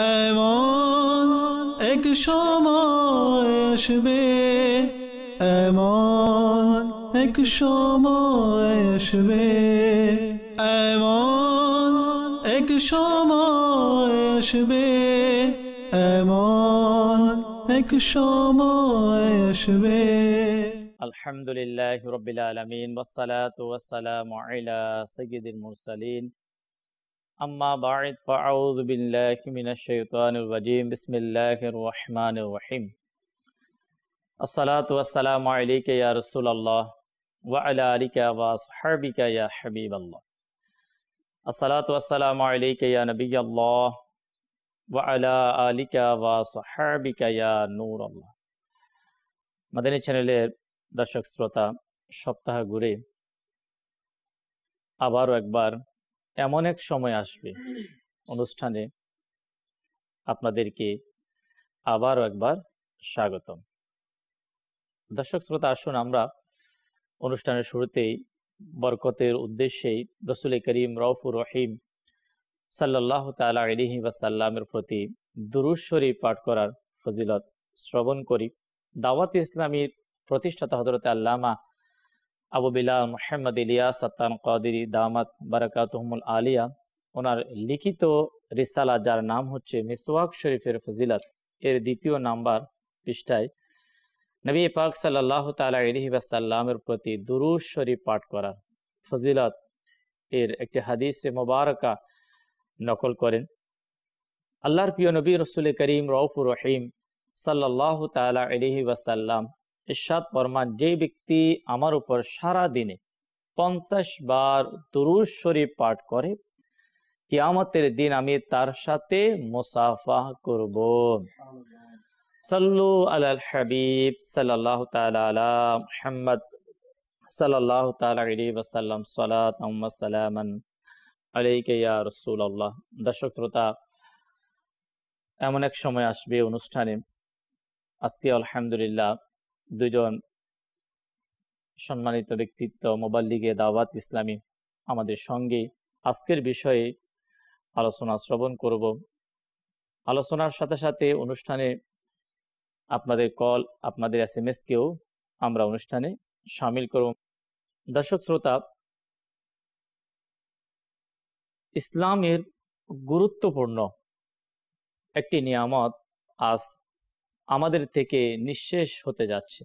এমন এক সময় আসবে এমন এক সময় আসবে এমন এক সময় আসবে এমন এক সময় আসবে আলহামদুলিল্লাহ রবিল আলমিন ওসালাত ওয়াসালাম আলা সঈদুল মুরসালিন اما بعد فاعوذ باللہ من الشیطان الرجیم بسم اللہ اللہ اللہ اللہ اللہ الرحمن الرحیم الصلاة الصلاة والسلام والسلام یا یا یا یا رسول وعلا وعلا حبیب نبی نور دشوپت اکبر এমন এক সময় আসবে অনুষ্ঠানে আপনাদেরকে আবার একবার স্বাগতম দর্শক শ্রোতা আসুন আমরা অনুষ্ঠানের শুরুতেই বরকতের উদ্দেশ্যেই রসুল করিম রফুর রহিম সাল্লাহ তালা আলিহি সাল্লামের প্রতি দুরুশ্বরী পাঠ করার ফজিলত শ্রবণ করি দাওয়াত ইসলামীর প্রতিষ্ঠাতা হজরত আল্লামা আবু বিলাল মোহাম্মদ ইলিয়া সত্তান কাদিরি দামাত বারাকাতহমুল আলিয়া ওনার লিখিত রিসালা যার নাম হচ্ছে মিসওয়াক শরীফের ফজিলত এর দ্বিতীয় নাম্বার পৃষ্ঠায় নবী পাক সাল্লাহ তালা আলহিবাসাল্লামের প্রতি দুরুজ শরীফ পাঠ করার ফজিলত এর একটি হাদিসে মোবারকা নকল করেন আল্লাহর প্রিয় নবী রসুল করিম রৌফুর রহিম সাল্লাহ তালা আলহি ওয়াসাল্লাম শাত পরমা যে ব্যক্তি আমার উপর সারা দিনে 50 বার দুরূশ শরীফ পাঠ করে কিয়ামতের দিন আমি তার সাথে মুসাফাহ করব সাল্লু আলাল হাবীব সাল্লাল্লাহু তাআলা আলা মুহাম্মদ সাল্লাল্লাহু তাআলা আলাইহি ওয়াসাল্লাম সলাত ও সালামান আলাইকা ইয়া রাসূলুল্লাহ দর্শক শ্রোতা এমন এক সময় আসবে অনুষ্ঠানে আজকে আলহামদুলিল্লাহ দুজন সম্মানিত ব্যক্তিত্ব মোবাল্লিগে দাওয়াত ইসলামী আমাদের সঙ্গে আজকের বিষয়ে আলোচনা শ্রবণ করব আলোচনার সাথে সাথে অনুষ্ঠানে আপনাদের কল আপনাদের এস এম কেও আমরা অনুষ্ঠানে সামিল করব দর্শক শ্রোতা ইসলামের গুরুত্বপূর্ণ একটি নিয়ামত আজ আমাদের থেকে নিঃশেষ হতে যাচ্ছে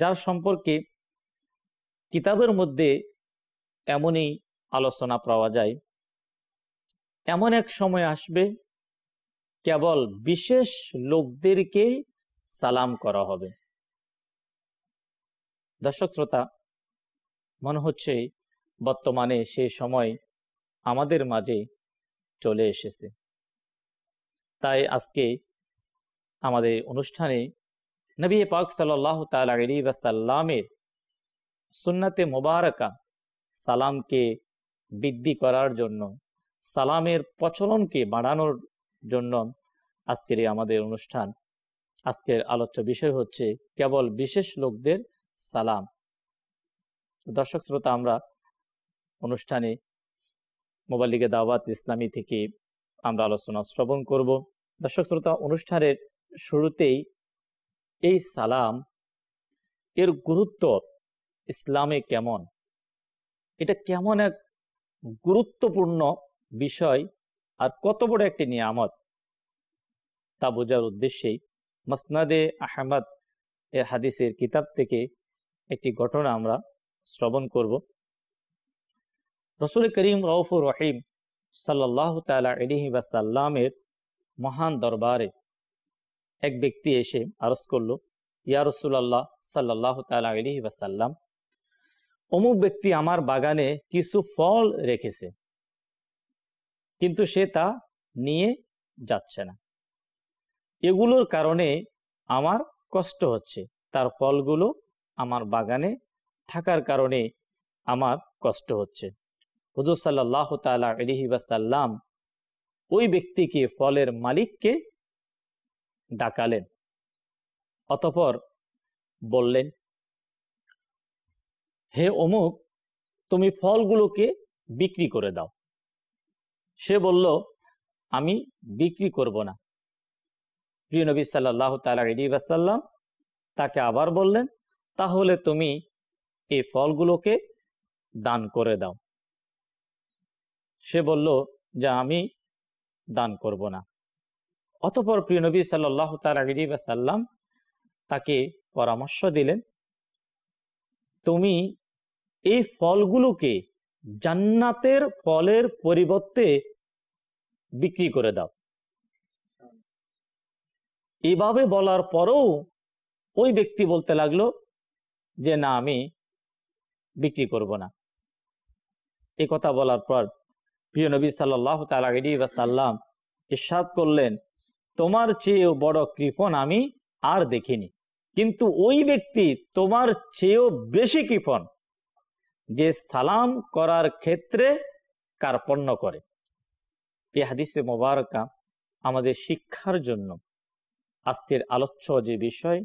যার সম্পর্কে কিতাবের মধ্যে এমনই আলোচনা পাওয়া যায় এমন এক সময় আসবে কেবল বিশেষ লোকদেরকে সালাম করা হবে দর্শক শ্রোতা মনে হচ্ছে বর্তমানে সে সময় আমাদের মাঝে চলে এসেছে তাই আজকে আমাদের অনুষ্ঠানে নবী পাক সাল্লাহ তাল আলী সাল্লামের সুন্নাতে মোবারকা সালামকে বৃদ্ধি করার জন্য সালামের প্রচলনকে বাড়ানোর জন্য আজকের আমাদের অনুষ্ঠান আজকের আলোচ্য বিষয় হচ্ছে কেবল বিশেষ লোকদের সালাম দর্শক শ্রোতা আমরা অনুষ্ঠানে মোবাইল লিগে দাওয়াত ইসলামী থেকে আমরা আলোচনা শ্রবণ করব দর্শক শ্রোতা অনুষ্ঠানের শুরুতেই এই সালাম এর গুরুত্ব ইসলামে কেমন এটা কেমন এক গুরুত্বপূর্ণ বিষয় আর কত বড় একটি নিয়ামত তা বোঝার উদ্দেশ্যেই মসনাদে আহমদ এর হাদিসের কিতাব থেকে একটি ঘটনা আমরা শ্রবণ করব রসুল করিম রৌফুর রহিম সাল্লাহ তালা আলিহি মহান দরবারে এক ব্যক্তি এসে আরস করল ইয়া সাল্লাহ তালা অমুক ব্যক্তি আমার বাগানে কিছু ফল রেখেছে কিন্তু সে তা নিয়ে যাচ্ছে না এগুলোর কারণে আমার কষ্ট হচ্ছে তার ফলগুলো আমার বাগানে থাকার কারণে আমার কষ্ট হচ্ছে হুজুর সাল্লাহ তালা আলহি ওই ব্যক্তিকে ফলের মালিককে ডাকালেন অতপর বললেন হে অমুক তুমি ফলগুলোকে বিক্রি করে দাও সে বলল আমি বিক্রি করব না প্রিয় নবী সাল্লাহ তালাসাল্লাম তাকে আবার বললেন তাহলে তুমি এই ফলগুলোকে দান করে দাও সে বলল যে আমি দান করব না অতপর প্রিয় নবী সাল্লাহ তাল্লাম তাকে পরামর্শ দিলেন তুমি এই ফলগুলোকে জান্নাতের ফলের পরিবর্তে বিক্রি করে দাও এভাবে বলার পরও ওই ব্যক্তি বলতে লাগলো যে না আমি বিক্রি করব না এ কথা বলার পর প্রিয় নবী সাল্লাহ তাল্লাম ইসাদ করলেন তোমার চেয়েও বড় কৃপণ আমি আর দেখিনি কিন্তু ওই ব্যক্তি তোমার চেয়েও বেশি কৃপণ যে সালাম করার ক্ষেত্রে কার্পণ্য করে এ হাদিসে মোবারকা আমাদের শিক্ষার জন্য আজকের আলোচ্য যে বিষয়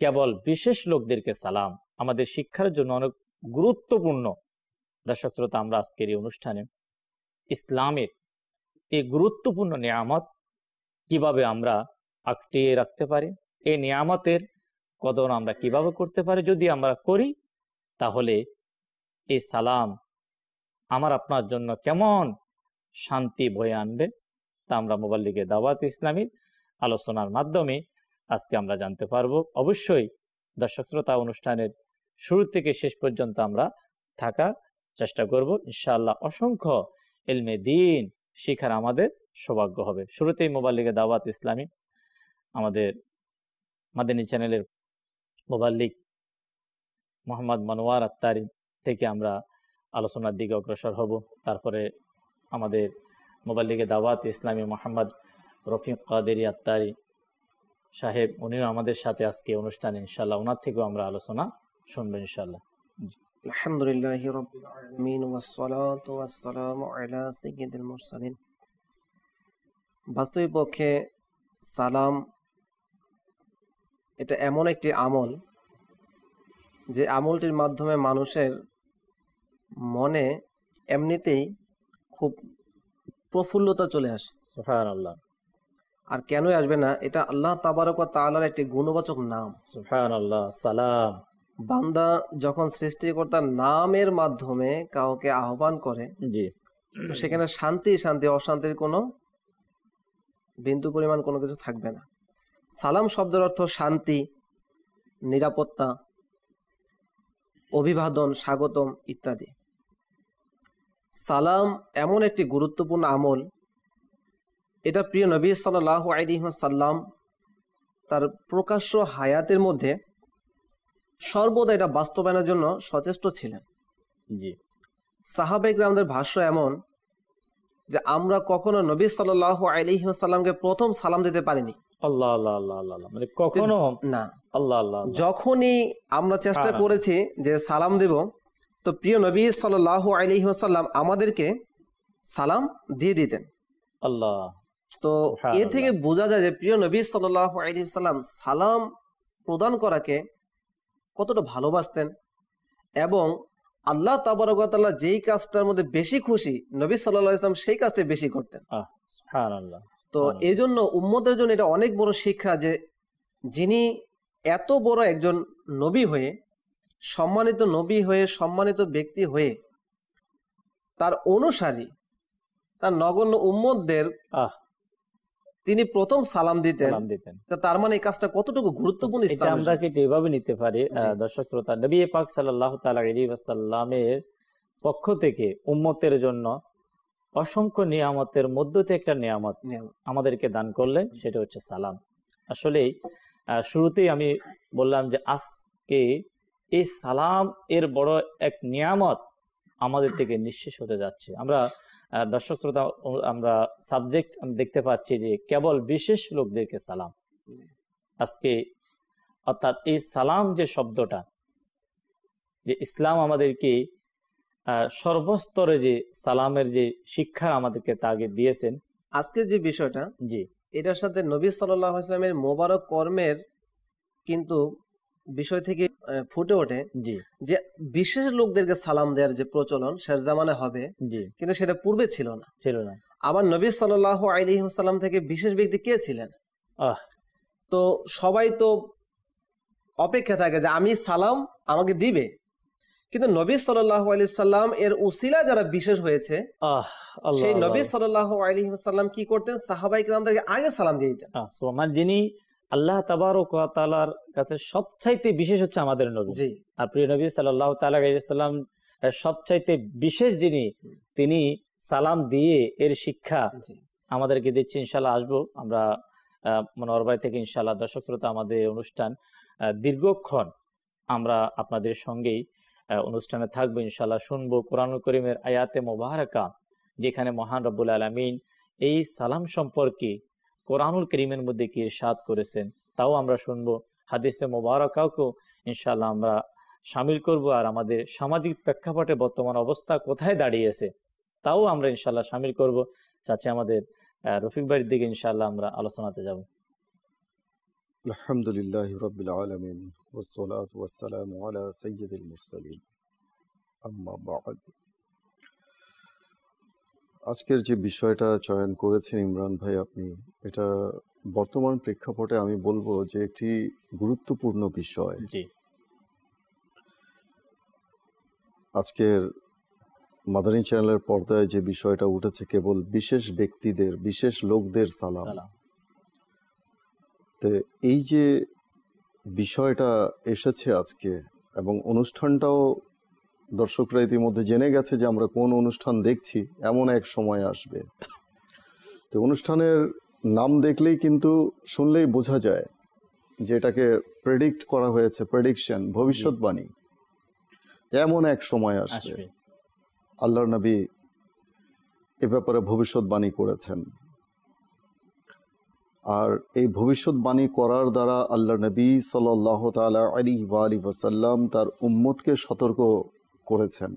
কেবল বিশেষ লোকদেরকে সালাম আমাদের শিক্ষার জন্য অনেক গুরুত্বপূর্ণ দর্শক শ্রোতা আমরা আজকের এই অনুষ্ঠানে ইসলামের এই গুরুত্বপূর্ণ নিয়ামত কিভাবে আমরা আঁকটিয়ে রাখতে পারি এই নিয়ামতের কদর আমরা কিভাবে করতে পারি যদি আমরা করি তাহলে এই সালাম আমার আপনার জন্য কেমন শান্তি বয়ে আনবে তা আমরা মোবাইল লিগে দাওয়াত ইসলামীর আলোচনার মাধ্যমে আজকে আমরা জানতে পারব অবশ্যই দর্শক শ্রোতা অনুষ্ঠানের শুরু থেকে শেষ পর্যন্ত আমরা থাকার চেষ্টা করব ইনশাআল্লাহ অসংখ্য এলমে দিন শিখার আমাদের সৌভাগ্য হবে শুরুতেই মোবাল্লিকে দাওয়াত ইসলামী আমাদের মাদিনী চ্যানেলের মোবাল্লিক মোহাম্মদ মনোয়ার আত্মারি থেকে আমরা আলোচনার দিকে অগ্রসর হব তারপরে আমাদের মোবাল্লিকে দাওয়াত ইসলামী মোহাম্মদ রফিক কাদেরি আত্মারি সাহেব উনিও আমাদের সাথে আজকে অনুষ্ঠান ইনশাল্লাহ ওনার থেকেও আমরা আলোচনা শুনবো ইনশাল্লাহ আলহামদুলিল্লাহ রবিন ওয়াসালাম আলা সঈদ মুরসালিন বাস্তবিক পক্ষে সালাম এটা এমন একটি আমল যে আমলটির মাধ্যমে মানুষের মনে এমনিতেই খুব প্রফুল্লতা চলে আসে সুহান আল্লাহ আর কেন আসবে না এটা আল্লাহ তাবারক তালার একটি গুণবাচক নাম সুহান আল্লাহ সালাম বান্দা যখন সৃষ্টিকর্তার নামের মাধ্যমে কাউকে আহ্বান করে জি তো সেখানে শান্তি শান্তি অশান্তির কোনো বিন্দু পরিমাণ কোনো কিছু থাকবে না সালাম শব্দের অর্থ শান্তি নিরাপত্তা অভিবাদন স্বাগতম ইত্যাদি সালাম এমন একটি গুরুত্বপূর্ণ আমল এটা প্রিয় নবী সাল্লাহ সাল্লাম তার প্রকাশ্য হায়াতের মধ্যে সর্বদা এটা বাস্তবায়নের জন্য সচেষ্ট ছিলেন জি সাহাবেক রামদের ভাষ্য এমন যে আমরা কখনো নবী সাল্লাহ আলিহাসাল্লামকে প্রথম সালাম দিতে পারিনি আল্লাহ আল্লাহ আল্লাহ আল্লাহ মানে কখনো না আল্লাহ আল্লাহ যখনই আমরা চেষ্টা হ্যাঁ, হ্যাঁ। করেছি যে সালাম দেব তো প্রিয় নবী সাল্লাহ আলিহাসাল্লাম আমাদেরকে সালাম দিয়ে দিতেন আল্লাহ তো এ থেকে বোঝা যায় যে প্রিয় নবী সাল্লাহ আলিহাসাল্লাম সালাম প্রদান করাকে কতটা ভালোবাসতেন এবং আল্লাহ তাবারকাল্লাহ যেই কাজটার মধ্যে বেশি খুশি নবী সাল্লাহ ইসলাম সেই কাজটা বেশি করতেন তো এই জন্য উম্মদের জন্য এটা অনেক বড় শিক্ষা যে যিনি এত বড় একজন নবী হয়ে সম্মানিত নবী হয়ে সম্মানিত ব্যক্তি হয়ে তার অনুসারী তার নগণ্য আহ তিনি প্রথম সালাম দিতেন তার মানে এই কাজটা কতটুকু গুরুত্বপূর্ণ ইসলাম আমরা কি এভাবে নিতে পারি দর্শক শ্রোতা নবী পাক সাল্লাহ তালামের পক্ষ থেকে উম্মতের জন্য অসংখ্য নিয়ামতের মধ্য থেকে একটা নিয়ামত আমাদেরকে দান করলেন সেটা হচ্ছে সালাম আসলে শুরুতেই আমি বললাম যে আজকে এই সালাম এর বড় এক নিয়ামত আমাদের থেকে নিঃশেষ হতে যাচ্ছে আমরা দর্শক শ্রোতা আমরা সাবজেক্ট আমি দেখতে পাচ্ছি যে কেবল বিশেষ লোকদেরকে সালাম আজকে অর্থাৎ এই সালাম যে শব্দটা যে ইসলাম আমাদেরকে সর্বস্তরে যে সালামের যে শিক্ষা আমাদেরকে তাগে দিয়েছেন আজকের যে বিষয়টা জি এটার সাথে নবী সাল্লামের মোবারক কর্মের কিন্তু বিষয় থেকে ফুটে ওঠে যে বিশেষ লোকদেরকে সালাম দেওয়ার যে প্রচলন সের জামানে হবে কিন্তু সেটা পূর্বে ছিল না ছিল না আবার নবী সাল্লাহ আলিহাল্লাম থেকে বিশেষ ব্যক্তি কে ছিলেন তো সবাই তো অপেক্ষা থাকে যে আমি সালাম আমাকে দিবে কিন্তু নবী সাল্লাহ সাল্লাম এর উসিলা যারা বিশেষ হয়েছে সেই নবী সাল্লাহ আলিহাল্লাম কি করতেন সাহাবাইকে আমাদেরকে আগে সালাম দিয়ে দিতেন যিনি আল্লাহ তাবারক তালার কাছে সবচাইতে বিশেষ হচ্ছে আমাদের নবী আর প্রিয় নবী সাল্লাহ তালাম সবচাইতে বিশেষ যিনি তিনি সালাম দিয়ে এর শিক্ষা আমাদেরকে দিচ্ছে ইনশাল্লাহ আসবো আমরা মনোহরবাই থেকে ইনশাল্লাহ দর্শক শ্রোতা আমাদের অনুষ্ঠান দীর্ঘক্ষণ আমরা আপনাদের সঙ্গেই অনুষ্ঠানে থাকবো ইনশাল্লাহ শুনবো কোরআন করিমের আয়াতে মোবারকা যেখানে মহান রব্বুল আলমিন এই সালাম সম্পর্কে কোরআনুল করিমের মধ্যে কি সাদ করেছেন তাও আমরা শুনব হাদিসে মোবারকাওকেও ইনশাল্লাহ আমরা সামিল করব আর আমাদের সামাজিক প্রেক্ষাপটে বর্তমান অবস্থা কোথায় দাঁড়িয়েছে তাও আমরা ইনশাল্লাহ সামিল করব চাচা আমাদের রফিক বাড়ির দিকে ইনশাল্লাহ আমরা আলোচনাতে যাব আলহামদুলিল্লাহ রবিল আলমিন ওসলাত ওয়াসালাম আলা সৈয়দুল মুরসালিন আম্মা বাদ আজকের যে বিষয়টা চয়ন করেছেন ইমরান ভাই আপনি এটা বর্তমান প্রেক্ষাপটে আমি বলবো যে একটি গুরুত্বপূর্ণ বিষয় আজকের মাদারিন চ্যানেলের পর্দায় যে বিষয়টা উঠেছে কেবল বিশেষ ব্যক্তিদের বিশেষ লোকদের সালাম তো এই যে বিষয়টা এসেছে আজকে এবং অনুষ্ঠানটাও দর্শকরা ইতিমধ্যে জেনে গেছে যে আমরা কোন অনুষ্ঠান দেখছি এমন এক সময় আসবে তো অনুষ্ঠানের নাম দেখলেই কিন্তু শুনলেই বোঝা যায় যে এটাকে প্রেডিক্ট করা হয়েছে প্রেডিকশন ভবিষ্যৎবাণী এমন এক সময় আসবে আল্লাহর নবী এ ব্যাপারে ভবিষ্যৎবাণী করেছেন আর এই ভবিষ্যৎবাণী করার দ্বারা আল্লাহ নবী সাল্লাহ তালা আলী আলী ওসাল্লাম তার উম্মতকে সতর্ক করেছেন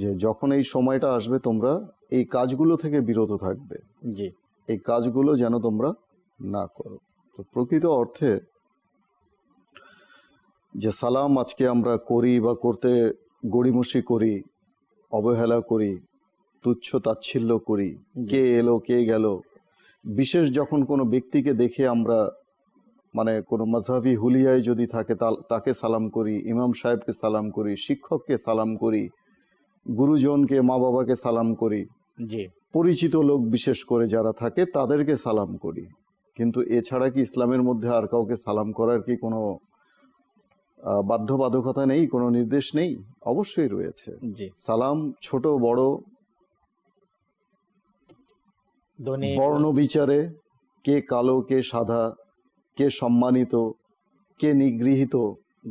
যে যখন এই সময়টা আসবে তোমরা এই কাজগুলো থেকে বিরত থাকবে জি এই কাজগুলো যেন তোমরা না করো তো প্রকৃত অর্থে যে সালাম আজকে আমরা করি বা করতে গড়িমসি করি অবহেলা করি তুচ্ছ তাচ্ছিল্য করি কে এলো কে গেল বিশেষ যখন কোনো ব্যক্তিকে দেখে আমরা মানে কোনো মজাহি হুলিয়ায় যদি থাকে তাকে সালাম করি ইমাম সাহেবকে সালাম করি শিক্ষককে সালাম করি গুরুজনকে মা বাবাকে সালাম করি পরিচিত লোক বিশেষ করে যারা থাকে তাদেরকে সালাম করি কিন্তু এছাড়া কি ইসলামের মধ্যে আর কাউকে সালাম করার কি কোনো বাধ্যবাধকতা নেই কোনো নির্দেশ নেই অবশ্যই রয়েছে সালাম ছোট বড় বর্ণ বিচারে কে কালো কে সাদা কে সম্মানিত কে নিগৃহীত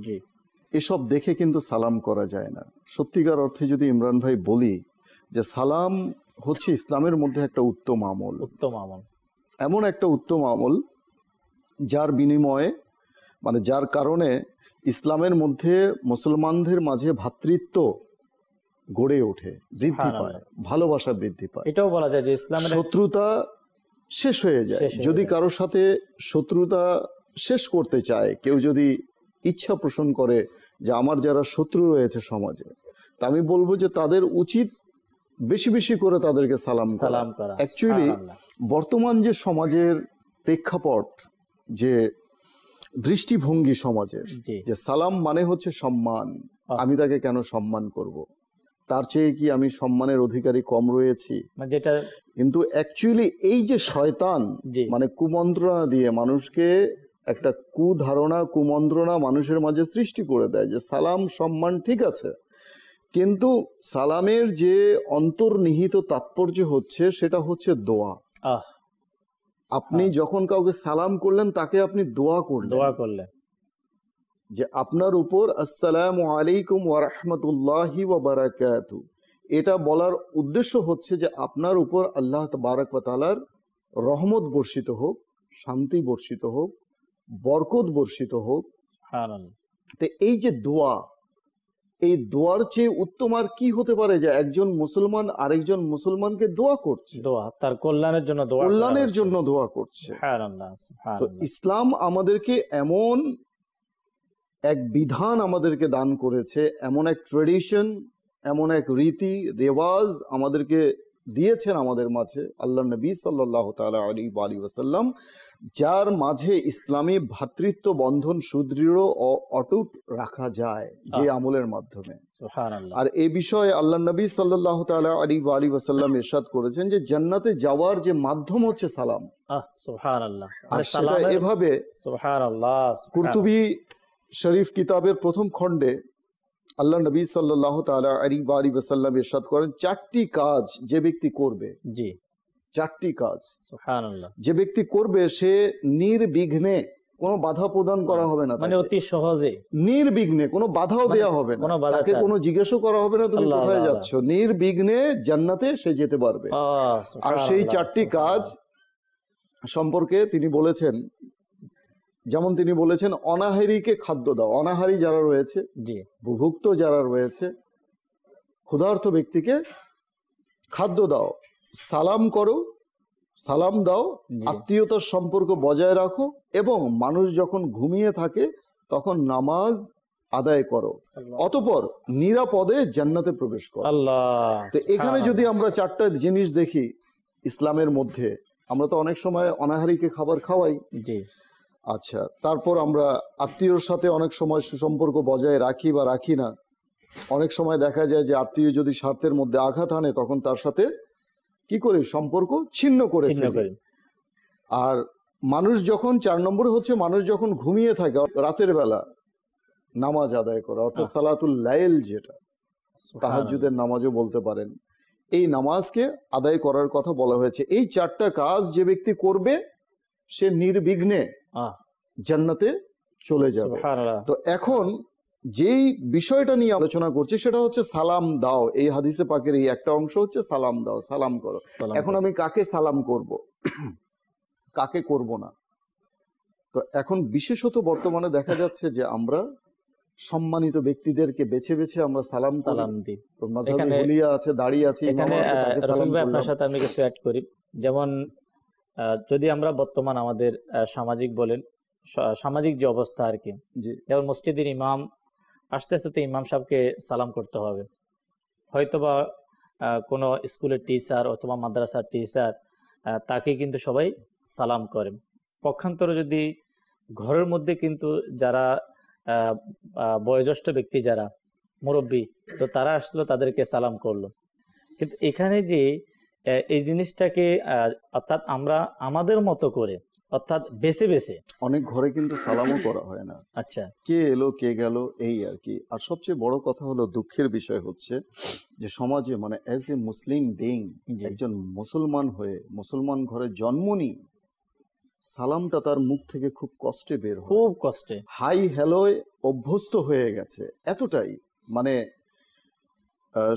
জি এসব দেখে কিন্তু সালাম করা যায় না সত্যিকার অর্থে যদি ইমরান ভাই বলি যে সালাম হচ্ছে ইসলামের মধ্যে একটা উত্তম আমল উত্তম আমল এমন একটা উত্তম আমল যার বিনিময়ে মানে যার কারণে ইসলামের মধ্যে মুসলমানদের মাঝে ভ্রাতৃত্ব গড়ে ওঠে বৃদ্ধি পায় ভালোবাসা বৃদ্ধি পায় এটাও বলা যায় যে ইসলামের শত্রুতা শেষ হয়ে যায় যদি কারোর সাথে শত্রুতা শেষ করতে চায় কেউ যদি ইচ্ছা পোষণ করে যে আমার যারা শত্রু রয়েছে সমাজে তা আমি বলবো যে তাদের উচিত বেশি বেশি করে তাদেরকে সালাম সালাম অ্যাকচুয়ালি বর্তমান যে সমাজের প্রেক্ষাপট যে দৃষ্টিভঙ্গি সমাজের যে সালাম মানে হচ্ছে সম্মান আমি তাকে কেন সম্মান করব। তার চেয়ে কি আমি সম্মানের অধিকারী কম রয়েছি মানে যেটা কিন্তু অ্যাকচুয়ালি এই যে শয়তান মানে কুমন্ত্রণা দিয়ে মানুষকে একটা কুধারণা কুমন্ত্রণা মানুষের মাঝে সৃষ্টি করে দেয় যে সালাম সম্মান ঠিক আছে কিন্তু সালামের যে অন্তর্নিহিত তাৎপর্য হচ্ছে সেটা হচ্ছে দোয়া আপনি হ্যাঁ। যখন কাউকে সালাম করলেন তাকে আপনি দোয়া করলেন দোয়া করলেন যে আপনার উপর আসসালাম আলাইকুম ওরহমতুল্লাহি বারাকাত এটা বলার উদ্দেশ্য হচ্ছে যে আপনার উপর আল্লাহ তারক তালার রহমত বর্ষিত হোক শান্তি বর্ষিত হোক বরকত বর্ষিত হোক এই যে দোয়া এই দোয়ার চেয়ে উত্তম আর কি হতে পারে যে একজন মুসলমান আরেকজন মুসলমানকে দোয়া করছে দোয়া তার কল্যাণের জন্য দোয়া কল্যাণের জন্য দোয়া করছে তো ইসলাম আমাদেরকে এমন এক বিধান আমাদেরকে দান করেছে এমন এক ট্রেডিশন এমন এক রীতি রেওয়াজ আমাদেরকে দিয়েছেন আমাদের মাঝে আল্লাহ নবী সাল্লাহ তালা আলী আলী ওসাল্লাম যার মাঝে ইসলামী ভাতৃত্ব বন্ধন সুদৃঢ় ও অটুট রাখা যায় যে আমলের মাধ্যমে আর এ বিষয়ে আল্লাহ নবী সাল্লাহ তালা আলী আলী ওসাল্লাম এরশাদ করেছেন যে জান্নাতে যাওয়ার যে মাধ্যম হচ্ছে সালাম মানে এভাবে কুর্তুবি শরীফ কিতাবের প্রথম খণ্ডে আল্লাহ নবী সাল্লাহ তালা আলী বারি ওসাল্লাম ইরশাদ করেন চারটি কাজ যে ব্যক্তি করবে জি চারটি কাজ যে ব্যক্তি করবে সে নির্বিঘ্নে কোনো বাধা প্রদান করা হবে না মানে অতি সহজে নির্বিঘ্নে কোনো বাধাও মানে দেয়া হবে না তাকে কোনো জিজ্ঞাসা করা হবে না তুমি কোথায় যাচ্ছ নির্বিঘ্নে জান্নাতে সে যেতে পারবে আর সেই চারটি কাজ সম্পর্কে তিনি বলেছেন যেমন তিনি বলেছেন অনাহারীকে খাদ্য দাও অনাহারি যারা রয়েছে ভুভুক্ত যারা রয়েছে ক্ষুধার্ত ব্যক্তিকে খাদ্য দাও সালাম করো সালাম দাও আত্মীয়তার সম্পর্ক বজায় রাখো এবং মানুষ যখন ঘুমিয়ে থাকে তখন নামাজ আদায় করো অতপর নিরাপদে জান্নাতে প্রবেশ করো তো এখানে যদি আমরা চারটা জিনিস দেখি ইসলামের মধ্যে আমরা তো অনেক সময় অনাহারিকে খাবার খাওয়াই আচ্ছা তারপর আমরা আত্মীয়র সাথে অনেক সময় সুসম্পর্ক বজায় রাখি বা রাখি না অনেক সময় দেখা যায় যে আত্মীয় যদি স্বার্থের মধ্যে আঘাত আনে তখন তার সাথে কি করে সম্পর্ক ছিন্ন করে আর মানুষ যখন চার নম্বরে হচ্ছে মানুষ যখন ঘুমিয়ে থাকে রাতের বেলা নামাজ আদায় করা অর্থাৎ সালাতুল লাইল যেটা তাহাজুদের নামাজও বলতে পারেন এই নামাজকে আদায় করার কথা বলা হয়েছে এই চারটা কাজ যে ব্যক্তি করবে সে নির্বিঘ্নে জান্নাতে চলে যাবে তো এখন যেই বিষয়টা নিয়ে আলোচনা করছি সেটা হচ্ছে সালাম দাও এই হাদিসে পাকের এই একটা অংশ হচ্ছে সালাম দাও সালাম করো এখন আমি কাকে সালাম করব কাকে করব না তো এখন বিশেষত বর্তমানে দেখা যাচ্ছে যে আমরা সম্মানিত ব্যক্তিদেরকে বেছে বেছে আমরা সালাম সালাম দিই মাঝাবি হুলিয়া আছে দাঁড়িয়ে আছে আপনার সাথে আমি কিছু অ্যাড করি যেমন যদি আমরা বর্তমান আমাদের সামাজিক বলেন সামাজিক যে অবস্থা আর কি যেমন মসজিদের ইমাম আস্তে আস্তে ইমাম সাহেবকে সালাম করতে হবে হয়তোবা কোনো স্কুলের টিচার অথবা মাদ্রাসার টিচার তাকে কিন্তু সবাই সালাম করেন পক্ষান্তরে যদি ঘরের মধ্যে কিন্তু যারা বয়োজ্যেষ্ঠ ব্যক্তি যারা মুরব্বী তো তারা আসলো তাদেরকে সালাম করলো কিন্তু এখানে যে এই জিনিসটাকে অর্থাৎ আমরা আমাদের মতো করে অর্থাৎ বেছে বেছে অনেক ঘরে কিন্তু সালামও করা হয় না আচ্ছা কে এলো কে গেল এই আর কি আর সবচেয়ে বড় কথা হলো দুঃখের বিষয় হচ্ছে যে সমাজে মানে অ্যাজ এ মুসলিম বিং একজন মুসলমান হয়ে মুসলমান ঘরে জন্ম নি সালামটা তার মুখ থেকে খুব কষ্টে বের খুব কষ্টে হাই হ্যালোয় অভ্যস্ত হয়ে গেছে এতটাই মানে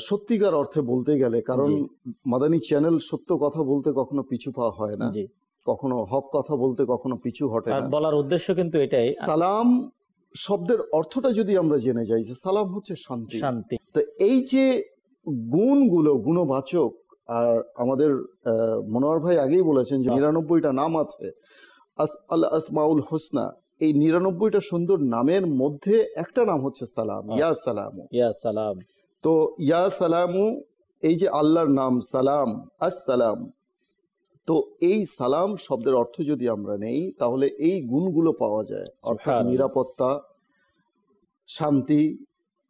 সত্যিকার অর্থে বলতে গেলে কারণ মাদানী চ্যানেল সত্য কথা বলতে কখনো পিছু পাওয়া হয় না কখনো হক কথা বলতে কখনো পিছু হটে না বলার উদ্দেশ্য কিন্তু এটাই সালাম শব্দের অর্থটা যদি আমরা জেনে যাই যে সালাম হচ্ছে শান্তি শান্তি তো এই যে গুণগুলো গুণবাচক আর আমাদের মনোয়ার ভাই আগেই বলেছেন যে হ্যাঁ। নিরানব্বইটা নাম আছে আল আসমাউল হোসনা এই নিরানব্বইটা সুন্দর নামের মধ্যে একটা নাম হচ্ছে সালাম হ্যাঁ। ইয়া সালাম ইয়া সালাম তো ইয়া সালামু এই যে আল্লাহর নাম সালাম আসসালাম তো এই সালাম শব্দের অর্থ যদি আমরা নেই তাহলে এই গুণগুলো পাওয়া যায় অর্থাৎ নিরাপত্তা শান্তি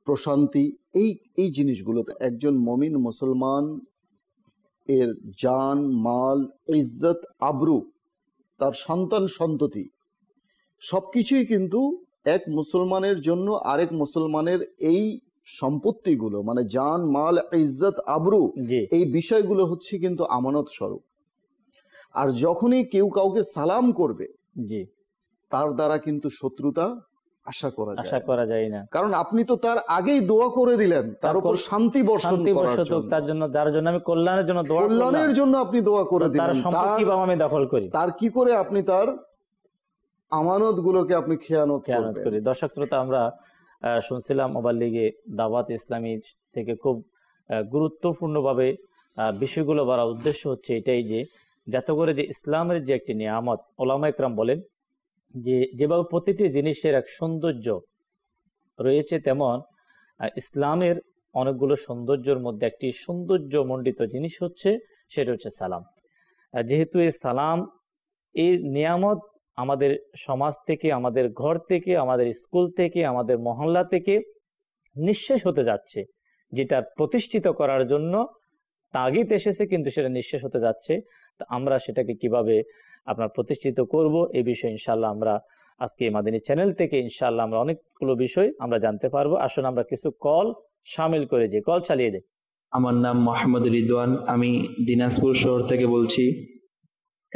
প্রশান্তি এই এই জিনিসগুলোতে একজন মমিন মুসলমান এর জান মাল ইজ্জত আবরু তার সন্তান সন্ততি সব কিছুই কিন্তু এক মুসলমানের জন্য আরেক মুসলমানের এই সম্পত্তিগুলো মানে যান মাল ইজ্জত আবরু এই বিষয়গুলো হচ্ছে কিন্তু আমানত স্বরূপ আর যখনই কেউ কাউকে সালাম করবে জি তার দ্বারা কিন্তু শত্রুতা আশা করা যায় আশা করা যায় না কারণ আপনি তো তার আগেই দোয়া করে দিলেন তার উপর শান্তি বর্ষণ তার জন্য যার জন্য আমি কল্যাণের জন্য দোয়া কল্যাণের জন্য আপনি দোয়া করে দিলেন তার সম্পত্তি বা আমি দখল করি তার কি করে আপনি তার আমানত গুলোকে আপনি খেয়ানত করবেন দর্শক শ্রোতা আমরা শুনছিলাম ওভার লিগে দাওয়াত ইসলামী থেকে খুব গুরুত্বপূর্ণভাবে বিষয়গুলো বলার উদ্দেশ্য হচ্ছে এটাই যে যাতে করে যে ইসলামের যে একটি নিয়ামত ওলামা ইকরাম বলেন যে যেভাবে প্রতিটি জিনিসের এক সৌন্দর্য রয়েছে তেমন ইসলামের অনেকগুলো সৌন্দর্যর মধ্যে একটি সৌন্দর্য মণ্ডিত জিনিস হচ্ছে সেটা হচ্ছে সালাম যেহেতু এই সালাম এই নিয়ামত আমাদের সমাজ থেকে আমাদের ঘর থেকে আমাদের স্কুল থেকে আমাদের মহল্লা থেকে নিঃশেষ হতে যাচ্ছে যেটা প্রতিষ্ঠিত করার জন্য তাগিদ এসেছে কিন্তু সেটা নিঃশেষ হতে যাচ্ছে তা আমরা সেটাকে কিভাবে আপনার প্রতিষ্ঠিত করব এ বিষয়ে ইনশাল্লাহ আমরা আজকে মাদিনী চ্যানেল থেকে ইনশাল্লাহ আমরা অনেকগুলো বিষয় আমরা জানতে পারবো আসুন আমরা কিছু কল সামিল করে যে কল চালিয়ে দেয় আমার নাম মোহাম্মদ রিদওয়ান আমি দিনাজপুর শহর থেকে বলছি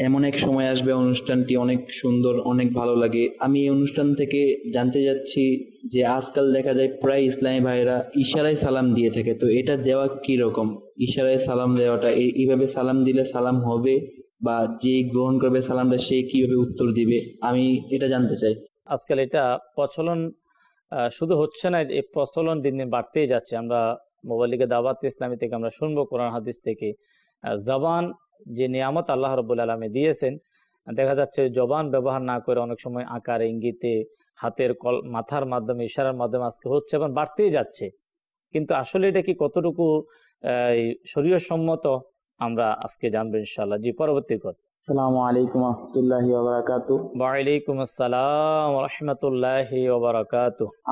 এমন এক সময় আসবে অনুষ্ঠানটি অনেক সুন্দর অনেক ভালো লাগে আমি এই অনুষ্ঠান থেকে জানতে যাচ্ছি যে আজকাল দেখা যায় প্রায় ইসলামী ভাইরা ইশারায় সালাম দিয়ে থাকে তো এটা দেওয়া কি রকম ইশারায় সালাম দেওয়াটা এইভাবে সালাম দিলে সালাম হবে বা যে গ্রহণ করবে সালামটা সে কিভাবে উত্তর দিবে আমি এটা জানতে চাই আজকাল এটা প্রচলন শুধু হচ্ছে না এই প্রচলন দিন দিন বাড়তেই যাচ্ছে আমরা মোবাইলিকে দাবাত ইসলামী থেকে আমরা শুনবো কোরআন হাদিস থেকে জবান যে নিয়ামত আল্লাহ রব আলমে দিয়েছেন দেখা যাচ্ছে জবান ব্যবহার না করে অনেক সময় আকার ইঙ্গিতে হাতের কল মাথার মাধ্যমে ইশারার মাধ্যমে আজকে হচ্ছে এবং বাড়তেই যাচ্ছে কিন্তু আসলে এটা কি কতটুকু শরীর সম্মত আমরা আজকে জানবো ইনশাল্লাহ জি পরবর্তী কথা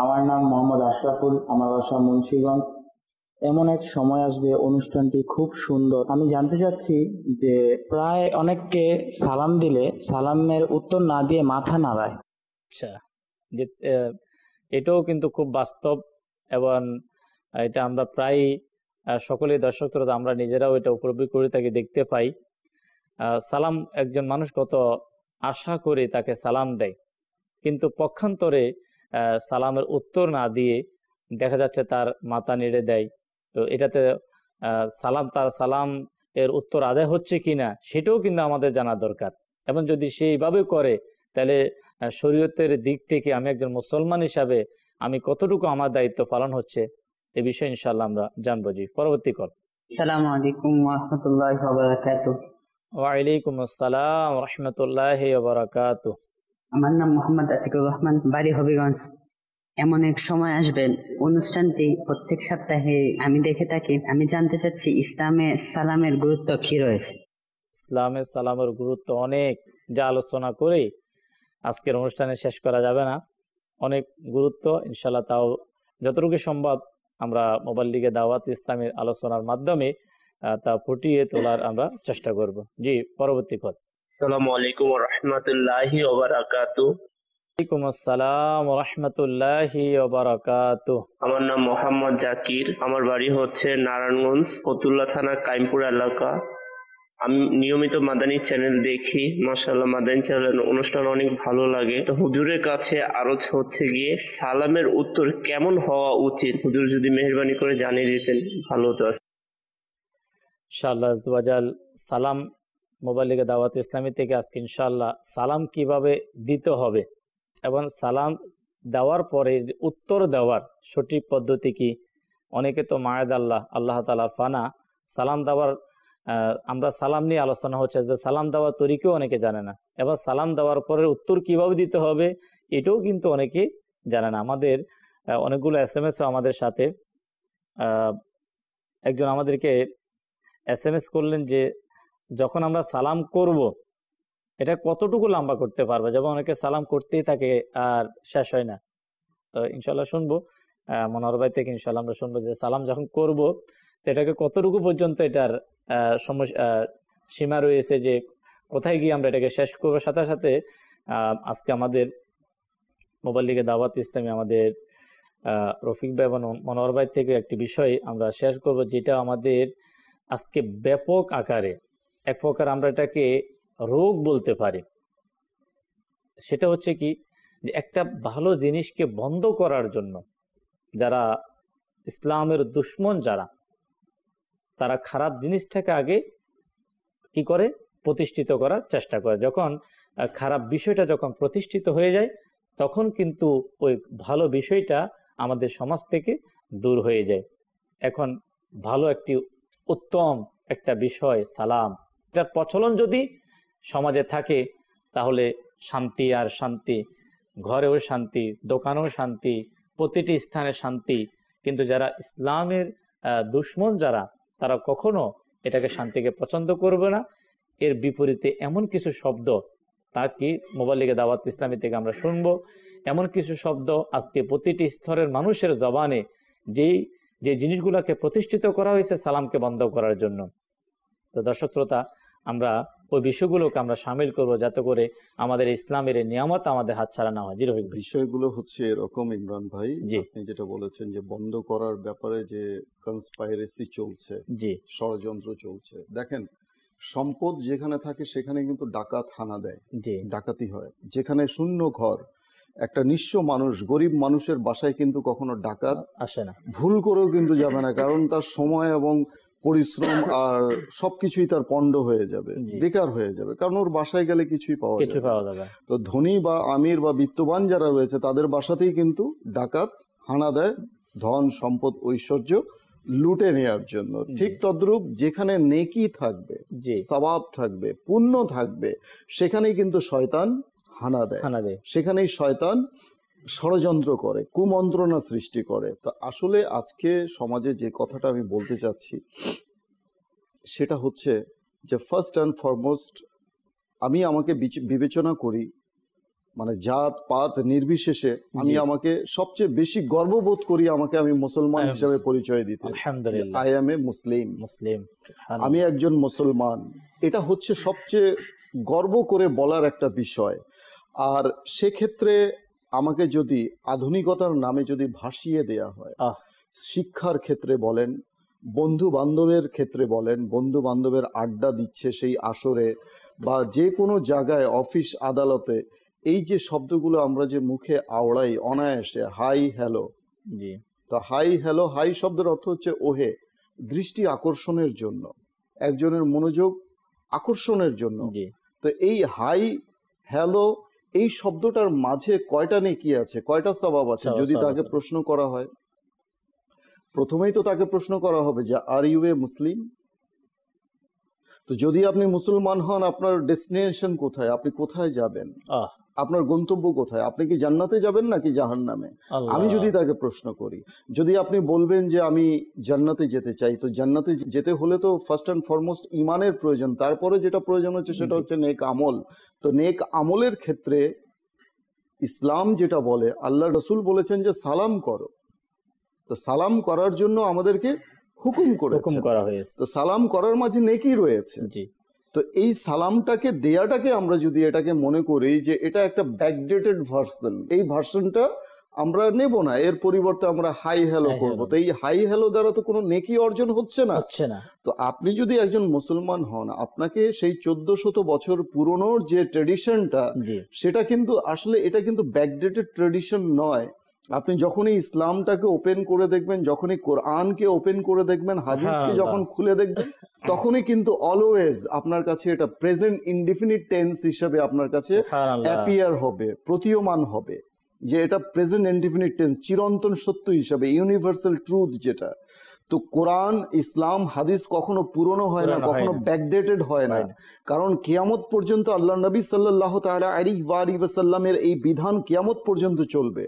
আমার নাম মোহাম্মদ আশরাফুল আমার বাসা মুন্সীগঞ্জ এমন এক সময় আসবে অনুষ্ঠানটি খুব সুন্দর আমি জানতে চাচ্ছি যে প্রায় অনেককে সালাম দিলে সালামের উত্তর না দিয়ে মাথা নাড়ায় আচ্ছা যে এটাও কিন্তু খুব বাস্তব এবং এটা আমরা প্রায় সকলে দর্শক শ্রোতা আমরা নিজেরাও এটা উপলব্ধি করে থাকি দেখতে পাই সালাম একজন মানুষ কত আশা করে তাকে সালাম দেয় কিন্তু পক্ষান্তরে সালামের উত্তর না দিয়ে দেখা যাচ্ছে তার মাথা নেড়ে দেয় তো এটাতে সালাম তার সালাম এর উত্তর আদায় হচ্ছে কিনা সেটাও কিন্তু আমাদের জানা দরকার এবং যদি সেইভাবে করে তাহলে শরীয়তের দিক থেকে আমি একজন মুসলমান হিসাবে আমি কতটুকু আমার দায়িত্ব পালন হচ্ছে এ বিষয়ে ইনশাল্লাহ আমরা জানবো জি পরবর্তী কল আমার নাম মোহাম্মদ আতিকুর রহমান বাড়ি হবিগঞ্জ এমন এক সময় আসবেন অনুষ্ঠানটি প্রত্যেক সপ্তাহে আমি দেখে থাকি আমি জানতে চাচ্ছি ইসলামে সালামের গুরুত্ব কি রয়েছে ইসলামে সালামের গুরুত্ব অনেক যা আলোচনা করে আজকের অনুষ্ঠানে শেষ করা যাবে না অনেক গুরুত্ব ইনশাল্লাহ তাও যতটুকু সম্ভব আমরা মোবাইল লিগে দাওয়াত ইসলামের আলোচনার মাধ্যমে তা ফুটিয়ে তোলার আমরা চেষ্টা করব জি পরবর্তী কথা সালামু আলাইকুম রহমতুল্লাহ আসসালাম আমার নাম মোহাম্মদ জাকির আমার বাড়ি হচ্ছে নারায়ণগঞ্জ ফতুল্লা কাইমপুর এলাকা আমি নিয়মিত চ্যানেল দেখি চ্যানেল অনুষ্ঠান অনেক ভালো লাগে হুজুরের কাছে আরো হচ্ছে গিয়ে সালামের উত্তর কেমন হওয়া উচিত হুজুর যদি মেহরবানি করে জানিয়ে দিতেন ভালো হতো সালাম মোবাইল দাওয়াত ইসলামী থেকে আজকে ইনশাল্লাহ সালাম কিভাবে দিতে হবে এবং সালাম দেওয়ার পরে উত্তর দেওয়ার সঠিক পদ্ধতি কি অনেকে তো মায়েদ আল্লাহ আল্লাহ তালা ফানা সালাম দেওয়ার আমরা সালাম নিয়ে আলোচনা হচ্ছে যে সালাম দেওয়ার তরিকেও অনেকে জানে না এবার সালাম দেওয়ার পরে উত্তর কিভাবে দিতে হবে এটাও কিন্তু অনেকে জানে না আমাদের অনেকগুলো এস এম এসও আমাদের সাথে একজন আমাদেরকে এস এম এস করলেন যে যখন আমরা সালাম করব এটা কতটুকু লম্বা করতে পারবে যেমন অনেকে সালাম করতেই থাকে আর শেষ হয় না তো ইনশাল্লাহ শুনবো ভাই থেকে ইনশাল্লাহ আমরা শুনবো যে সালাম যখন করব তো এটাকে কতটুকু পর্যন্ত এটার সমস্যা সীমা রয়েছে যে কোথায় গিয়ে আমরা এটাকে শেষ করবো সাথে সাথে আজকে আমাদের মোবাইল লিগে দাওয়াত ইসলামী আমাদের রফিক ভাই এবং মনোহর ভাই থেকে একটি বিষয় আমরা শেষ করব যেটা আমাদের আজকে ব্যাপক আকারে এক প্রকার আমরা এটাকে রোগ বলতে পারি সেটা হচ্ছে কি যে একটা ভালো জিনিসকে বন্ধ করার জন্য যারা ইসলামের দুশ্মন যারা তারা খারাপ জিনিসটাকে আগে কি করে প্রতিষ্ঠিত করার চেষ্টা করে যখন খারাপ বিষয়টা যখন প্রতিষ্ঠিত হয়ে যায় তখন কিন্তু ওই ভালো বিষয়টা আমাদের সমাজ থেকে দূর হয়ে যায় এখন ভালো একটি উত্তম একটা বিষয় সালাম এটার প্রচলন যদি সমাজে থাকে তাহলে শান্তি আর শান্তি ঘরেও শান্তি দোকানেও শান্তি প্রতিটি স্থানে শান্তি কিন্তু যারা ইসলামের দুশ্মন যারা তারা কখনো এটাকে শান্তিকে পছন্দ করবে না এর বিপরীতে এমন কিছু শব্দ তা কি লিগে দাওয়াত ইসলামী থেকে আমরা শুনব এমন কিছু শব্দ আজকে প্রতিটি স্তরের মানুষের জবানে যেই যে জিনিসগুলোকে প্রতিষ্ঠিত করা হয়েছে সালামকে বন্ধ করার জন্য তো দর্শক শ্রোতা আমরা ওই বিষয়গুলোকে আমরা সামিল করবো যাতে করে আমাদের ইসলামের নিয়ামত আমাদের হাতছাড়া না হয় যেরকম বিষয়গুলো হচ্ছে এরকম ইমরান ভাই আপনি যেটা বলেছেন যে বন্ধ করার ব্যাপারে যে কনসপাইরেসি চলছে জি ষড়যন্ত্র চলছে দেখেন সম্পদ যেখানে থাকে সেখানে কিন্তু ডাকাত হানা দেয় ডাকাতি হয় যেখানে শূন্য ঘর একটা নিঃস্ব মানুষ গরিব মানুষের বাসায় কিন্তু কখনো ডাকাত আসে না ভুল করেও কিন্তু যাবে না কারণ তার সময় এবং পরিশ্রম আর সবকিছুই তার পণ্ড হয়ে যাবে বেকার হয়ে যাবে কারণ ওর বাসায় গেলে কিছুই পাওয়া কিছু পাওয়া যাবে তো ধনী বা আমির বা বিত্তবান যারা রয়েছে তাদের বাসাতেই কিন্তু ডাকাত হানা দেয় ধন সম্পদ ঐশ্বর্য লুটে নেয়ার জন্য ঠিক তদ্রূপ যেখানে নেকি থাকবে সবাব থাকবে পুণ্য থাকবে সেখানেই কিন্তু শয়তান হানা দেয় সেখানেই শয়তান ষড়যন্ত্র করে কুমন্ত্রণা সৃষ্টি করে তো আসলে আজকে সমাজে যে কথাটা আমি বলতে চাচ্ছি সেটা হচ্ছে যে ফার্স্ট অ্যান্ড ফরমোস্ট আমি আমাকে বিবেচনা করি মানে জাত পাত নির্বিশেষে আমি আমাকে সবচেয়ে বেশি গর্ববোধ করি আমাকে আমি মুসলমান হিসাবে পরিচয় দিতে আই এম এ মুসলিম মুসলিম আমি একজন মুসলমান এটা হচ্ছে সবচেয়ে গর্ব করে বলার একটা বিষয় আর সেক্ষেত্রে আমাকে যদি আধুনিকতার নামে যদি ভাসিয়ে দেয়া হয় শিক্ষার ক্ষেত্রে বলেন বন্ধু বান্ধবের ক্ষেত্রে বলেন বন্ধু বান্ধবের আড্ডা দিচ্ছে সেই আসরে বা যে কোনো জায়গায় অফিস আদালতে এই যে শব্দগুলো আমরা যে মুখে আওড়াই অনায়াসে হাই হ্যালো জি তো হাই হ্যালো হাই শব্দের অর্থ হচ্ছে ওহে দৃষ্টি আকর্ষণের জন্য একজনের মনোযোগ আকর্ষণের জন্য তো এই হাই হ্যালো এই শব্দটার মাঝে কয়টা নেকি আছে কয়টা স্বভাব আছে যদি তাকে প্রশ্ন করা হয় প্রথমেই তো তাকে প্রশ্ন করা হবে যে আর ইউ এ মুসলিম তো যদি আপনি মুসলমান হন আপনার ডেস্টিনেশন কোথায় আপনি কোথায় যাবেন আহ আপনার গন্তব্য কোথায় আপনি কি জান্নাতে যাবেন নাকি জাহান নামে আমি যদি তাকে প্রশ্ন করি যদি আপনি বলবেন যে আমি জান্নাতে যেতে চাই তো জান্নাতে যেতে হলে তো ফার্স্ট অ্যান্ড ফরমোস্ট ইমানের প্রয়োজন তারপরে যেটা প্রয়োজন হচ্ছে সেটা হচ্ছে নেক আমল তো নেক আমলের ক্ষেত্রে ইসলাম যেটা বলে আল্লাহ রসুল বলেছেন যে সালাম করো তো সালাম করার জন্য আমাদেরকে হুকুম করে হুকুম করা হয়েছে তো সালাম করার মাঝে নেকি রয়েছে জি তো এই সালামটাকে দেয়াটাকে আমরা যদি এটাকে মনে করি যে এটা একটা ব্যাকডেটেড ভার্সন এই ভার্সনটা আমরা নেব না এর পরিবর্তে আমরা হাই হ্যালো করব তো এই হাই হ্যালো দ্বারা তো কোনো নেকি অর্জন হচ্ছে না হচ্ছে না তো আপনি যদি একজন মুসলমান হন আপনাকে সেই চোদ্দ শত বছর পুরনোর যে ট্রেডিশনটা সেটা কিন্তু আসলে এটা কিন্তু ব্যাকডেটেড ট্রেডিশন নয় আপনি যখনই ইসলামটাকে ওপেন করে দেখবেন যখনই কোরআনকে ওপেন করে দেখবেন হাদিসকে যখন খুলে দেখবেন তখনই কিন্তু অলওয়েজ আপনার কাছে এটা প্রেজেন্ট ইনডিফিনিট টেন্স হিসেবে আপনার কাছে অ্যাপিয়ার হবে প্রতীয়মান হবে যে এটা প্রেজেন্ট ইনডিফিনিট টেন্স চিরন্তন সত্য হিসাবে ইউনিভার্সাল ট্রুথ যেটা তো কোরআন ইসলাম হাদিস কখনো পুরনো হয় না কখনো ব্যাকডেটেড হয় না কারণ কেয়ামত পর্যন্ত আল্লাহ নবী সাল্লাহ তাল্লামের এই বিধান কেয়ামত পর্যন্ত চলবে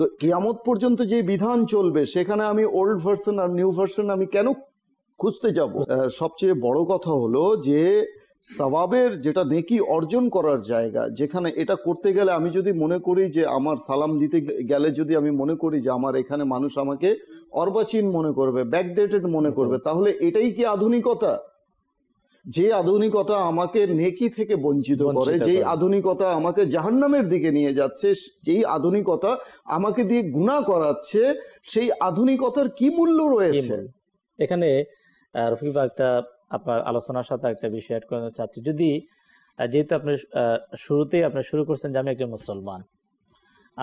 তো কেয়ামত পর্যন্ত যে বিধান চলবে সেখানে আমি ওল্ড ভার্সন আর নিউ ভার্সন আমি কেন খুঁজতে যাব সবচেয়ে বড় কথা হলো যে সবাবের যেটা নেকি অর্জন করার জায়গা যেখানে এটা করতে গেলে আমি যদি মনে করি যে আমার সালাম দিতে গেলে যদি আমি মনে করি যে আমার এখানে মানুষ আমাকে অর্বাচীন মনে করবে ব্যাকডেটেড মনে করবে তাহলে এটাই কি আধুনিকতা যে আধুনিকতা আমাকে নেকি থেকে বঞ্চিত করে যেই আধুনিকতা আমাকে জাহান্নামের দিকে নিয়ে যাচ্ছে যেই আধুনিকতা আমাকে দিয়ে গুণা করাচ্ছে সেই আধুনিকতার কি মূল্য রয়েছে এখানে রফিবা একটা আপনার আলোচনার সাথে একটা বিষয় অ্যাড করতে চাচ্ছি যদি যেহেতু আপনি শুরুতেই আপনি শুরু করছেন যে আমি একজন মুসলমান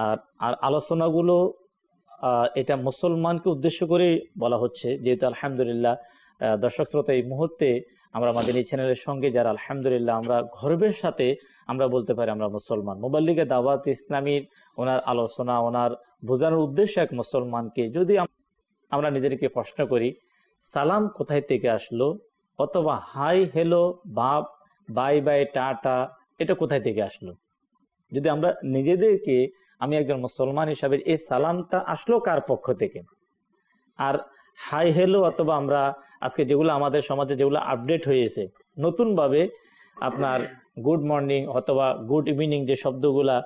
আর আর আলোচনাগুলো এটা মুসলমানকে উদ্দেশ্য করে বলা হচ্ছে যেহেতু আলহামদুলিল্লাহ দর্শক শ্রোতা এই মুহূর্তে আমরা আমাদের এই চ্যানেলের সঙ্গে যারা আলহামদুলিল্লাহ আমরা গর্বের সাথে আমরা বলতে পারি আমরা মুসলমান মোবাল্লিকে দাওয়াত ইসলামীর ওনার আলোচনা ওনার বোঝানোর উদ্দেশ্য এক মুসলমানকে যদি আমরা নিজেদেরকে প্রশ্ন করি সালাম কোথায় থেকে আসলো অথবা হাই হ্যালো বাপ বাই বাই টাটা এটা কোথায় থেকে আসলো যদি আমরা নিজেদেরকে আমি একজন মুসলমান হিসাবে এই সালামটা আসলো কার পক্ষ থেকে আর হাই হ্যালো অথবা আমরা আজকে যেগুলো আমাদের সমাজে যেগুলো আপডেট হয়েছে নতুনভাবে আপনার গুড মর্নিং অথবা গুড ইভিনিং যে শব্দগুলা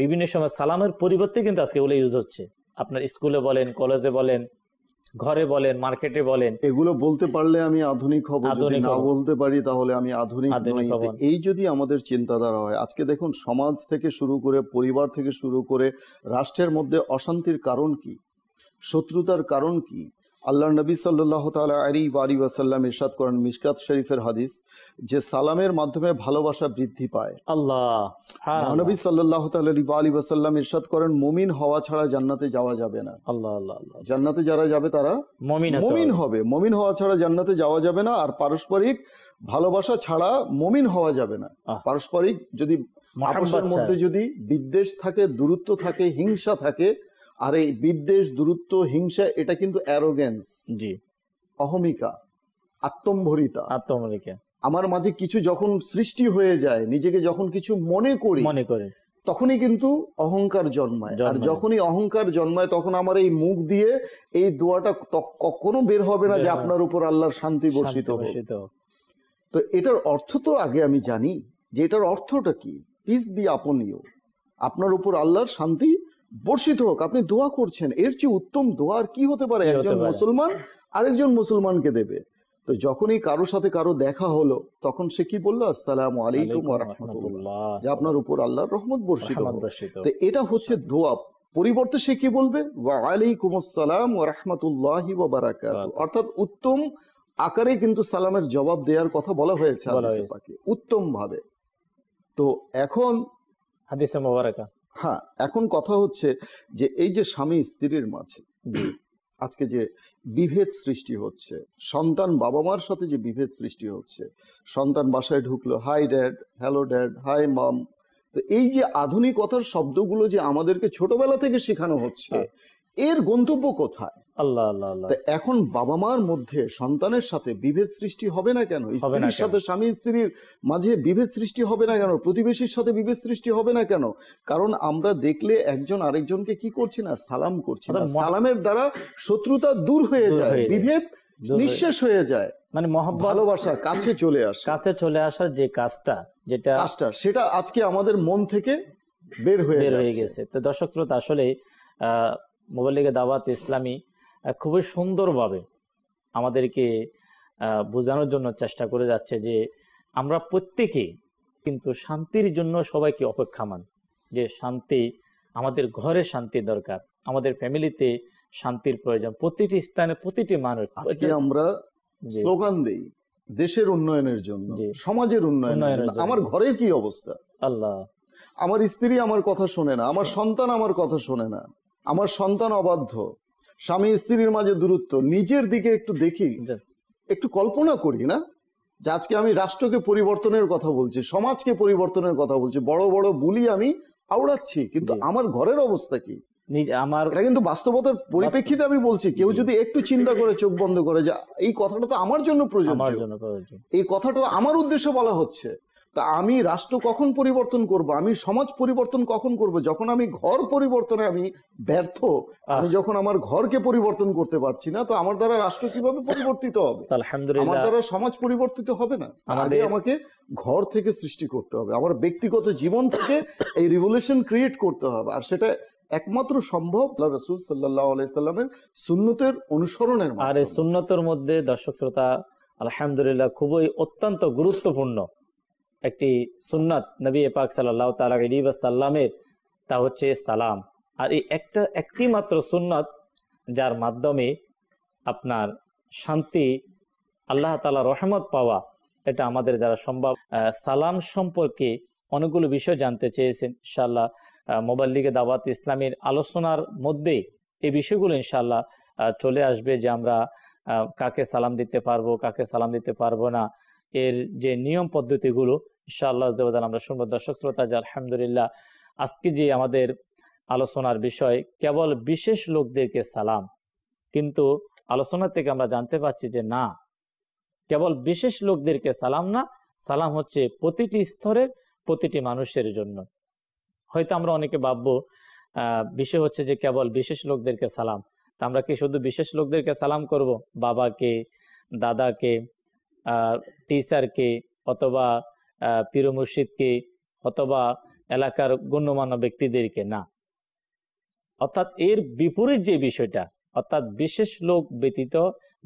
বিভিন্ন সময় সালামের পরিবর্তে কিন্তু আজকে ওগুলো ইউজ হচ্ছে আপনার স্কুলে বলেন কলেজে বলেন ঘরে বলেন মার্কেটে বলেন এগুলো বলতে পারলে আমি আধুনিক হব যদি না বলতে পারি তাহলে আমি আধুনিক নই এই যদি আমাদের চিন্তাধারা হয় আজকে দেখুন সমাজ থেকে শুরু করে পরিবার থেকে শুরু করে রাষ্ট্রের মধ্যে অশান্তির কারণ কি শত্রুতার কারণ কি আল্লাহ নবী সাল্লাহ তালা আলী বারি ওয়াসাল্লাম ইরশাদ করেন মিশকাত শরীফের হাদিস যে সালামের মাধ্যমে ভালোবাসা বৃদ্ধি পায় আল্লাহ মহানবী সাল্লাহ তালি আলী ওয়াসাল্লাম ইরশাদ করেন মুমিন হওয়া ছাড়া জান্নাতে যাওয়া যাবে না আল্লাহ আল্লাহ জান্নাতে যারা যাবে তারা মমিন হবে মমিন হওয়া ছাড়া জান্নাতে যাওয়া যাবে না আর পারস্পরিক ভালোবাসা ছাড়া মমিন হওয়া যাবে না পারস্পরিক যদি মধ্যে যদি বিদ্বেষ থাকে দূরত্ব থাকে হিংসা থাকে আর এই বিদ্বেষ দূরত্ব হিংসা এটা কিন্তু অ্যারোগেন্স জি অহমিকা আত্মম্ভরিতা আত্মম্ভরিকা আমার মাঝে কিছু যখন সৃষ্টি হয়ে যায় নিজেকে যখন কিছু মনে করি মনে করে তখনই কিন্তু অহংকার জন্মায় আর যখনই অহংকার জন্মায় তখন আমার এই মুখ দিয়ে এই দোয়াটা কখনো বের হবে না যে আপনার উপর আল্লাহর শান্তি বর্ষিত তো এটার অর্থ তো আগে আমি জানি যে এটার অর্থটা কি পিস বি আপন আপনার উপর আল্লাহর শান্তি বর্ষিত হোক আপনি দোয়া করছেন এর চেয়ে উত্তম দোয়া আর কি হতে পারে একজন মুসলমান আরেকজন মুসলমানকে দেবে তো যখনই কারোর সাথে কারো দেখা হলো তখন সে কি বললো আসসালাম আলাইকুম রহমতুল্লাহ যে আপনার উপর আল্লাহর রহমত বর্ষিত তো এটা হচ্ছে দোয়া পরিবর্তে সে কি বলবে ওয়া আসসালাম ওয়া ওয়া বারাকাতু অর্থাৎ উত্তম আকারে কিন্তু সালামের জবাব দেওয়ার কথা বলা হয়েছে উত্তম ভাবে তো এখন হাদিসে হ্যাঁ এখন কথা হচ্ছে যে এই যে স্বামী স্ত্রীর মাঝে আজকে যে বিভেদ সৃষ্টি হচ্ছে সন্তান বাবা মার সাথে যে বিভেদ সৃষ্টি হচ্ছে সন্তান বাসায় ঢুকলো hi dad hello dad hi mum তো এই যে আধুনিকতার শব্দগুলো যে আমাদেরকে ছোটবেলা থেকে শেখানো হচ্ছে হ্যাঁ। এর গন্তব্য কোথায় এখন বাবা মার মধ্যে সন্তানের সাথে বিভেদ সৃষ্টি হবে না কেন স্ত্রীর সাথে স্বামী স্ত্রীর মাঝে বিভেদ সৃষ্টি হবে না কেন প্রতিবেশীর সাথে বিভেদ সৃষ্টি হবে না কেন কারণ আমরা দেখলে একজন আরেকজনকে কি করছি না সালাম করছি না সালামের দ্বারা শত্রুতা দূর হয়ে যায় বিভেদ নিঃশেষ হয়ে যায় মানে ভালোবাসা কাছে চলে আসা কাছে চলে আসার যে কাজটা যেটা কাজটা সেটা আজকে আমাদের মন থেকে বের হয়ে গেছে তো দর্শক শ্রোতা আসলে আহ মোবাইল লিগে দাওয়াত ইসলামী খুবই সুন্দরভাবে আমাদেরকে বোঝানোর জন্য চেষ্টা করে যাচ্ছে যে আমরা প্রত্যেকে কিন্তু শান্তির জন্য সবাইকে অপেক্ষামান যে শান্তি আমাদের ঘরে শান্তি দরকার আমাদের ফ্যামিলিতে শান্তির প্রয়োজন প্রতিটি স্থানে প্রতিটি মানুষ আমরা স্লোগান দিই দেশের উন্নয়নের জন্য সমাজের উন্নয়নের আমার ঘরের কি অবস্থা আল্লাহ আমার স্ত্রী আমার কথা শোনে না আমার হ্যাঁ। সন্তান আমার কথা শোনে না আমার সন্তান অবাধ্য স্বামী স্ত্রীর মাঝে দূরত্ব নিজের দিকে একটু দেখি একটু কল্পনা করি না যে আজকে আমি রাষ্ট্রকে পরিবর্তনের কথা বলছি সমাজকে পরিবর্তনের কথা বলছি বড় বড় বুলি আমি আওড়াচ্ছি কিন্তু আমার ঘরের অবস্থা কি আমার এটা কিন্তু বাস্তবতার পরিপ্রেক্ষিতে আমি বলছি কেউ যদি একটু চিন্তা করে চোখ বন্ধ করে যে এই কথাটা তো আমার জন্য প্রয়োজন এই কথাটা আমার উদ্দেশ্য বলা হচ্ছে তা আমি রাষ্ট্র কখন পরিবর্তন করব আমি সমাজ পরিবর্তন কখন করব যখন আমি ঘর পরিবর্তনে আমি ব্যর্থ আমি যখন আমার ঘরকে পরিবর্তন করতে পারছি না তো আমার দ্বারা রাষ্ট্র কিভাবে পরিবর্তিত হবে আমার দ্বারা সমাজ পরিবর্তিত হবে না আগে আমাকে ঘর থেকে সৃষ্টি করতে হবে আমার ব্যক্তিগত জীবন থেকে এই রিভলিউশন ক্রিয়েট করতে হবে আর সেটা একমাত্র সম্ভব রাসূল সাল্লাল্লাহু সুন্নতের অনুসরণের আর এই সুন্নতের মধ্যে দর্শক শ্রোতা আলহামদুলিল্লাহ খুবই অত্যন্ত গুরুত্বপূর্ণ একটি সুন্নাত নবী পাক সাল্লাহ তালা সাল্লামের তা হচ্ছে সালাম আর এই একটা একটি মাত্র সুন্নাত যার মাধ্যমে আপনার শান্তি আল্লাহ তালা রহমত পাওয়া এটা আমাদের যারা সম্ভব সালাম সম্পর্কে অনেকগুলো বিষয় জানতে চেয়েছেন ইনশাল্লাহ মোবাল্লিগে দাওয়াত ইসলামের আলোচনার মধ্যে এই বিষয়গুলো ইনশাল্লাহ চলে আসবে যে আমরা কাকে সালাম দিতে পারবো কাকে সালাম দিতে পারবো না এর যে নিয়ম পদ্ধতিগুলো ইনশাআল্লাহ আমরা শুনবো দর্শক শ্রোতা যে আলহামদুলিল্লাহ আজকে যে আমাদের আলোচনার বিষয় কেবল বিশেষ লোকদেরকে সালাম কিন্তু আলোচনা থেকে আমরা জানতে পারছি যে না কেবল বিশেষ লোকদেরকে সালাম না সালাম হচ্ছে প্রতিটি স্তরের প্রতিটি মানুষের জন্য হয়তো আমরা অনেকে ভাবব বিষয় হচ্ছে যে কেবল বিশেষ লোকদেরকে সালাম তা আমরা কি শুধু বিশেষ লোকদেরকে সালাম করব বাবাকে দাদাকে টিচারকে অথবা পীর মুর্শিদকে অথবা এলাকার গণ্যমান্য ব্যক্তিদেরকে না অর্থাৎ এর বিপরীত যে বিষয়টা অর্থাৎ বিশেষ লোক ব্যতীত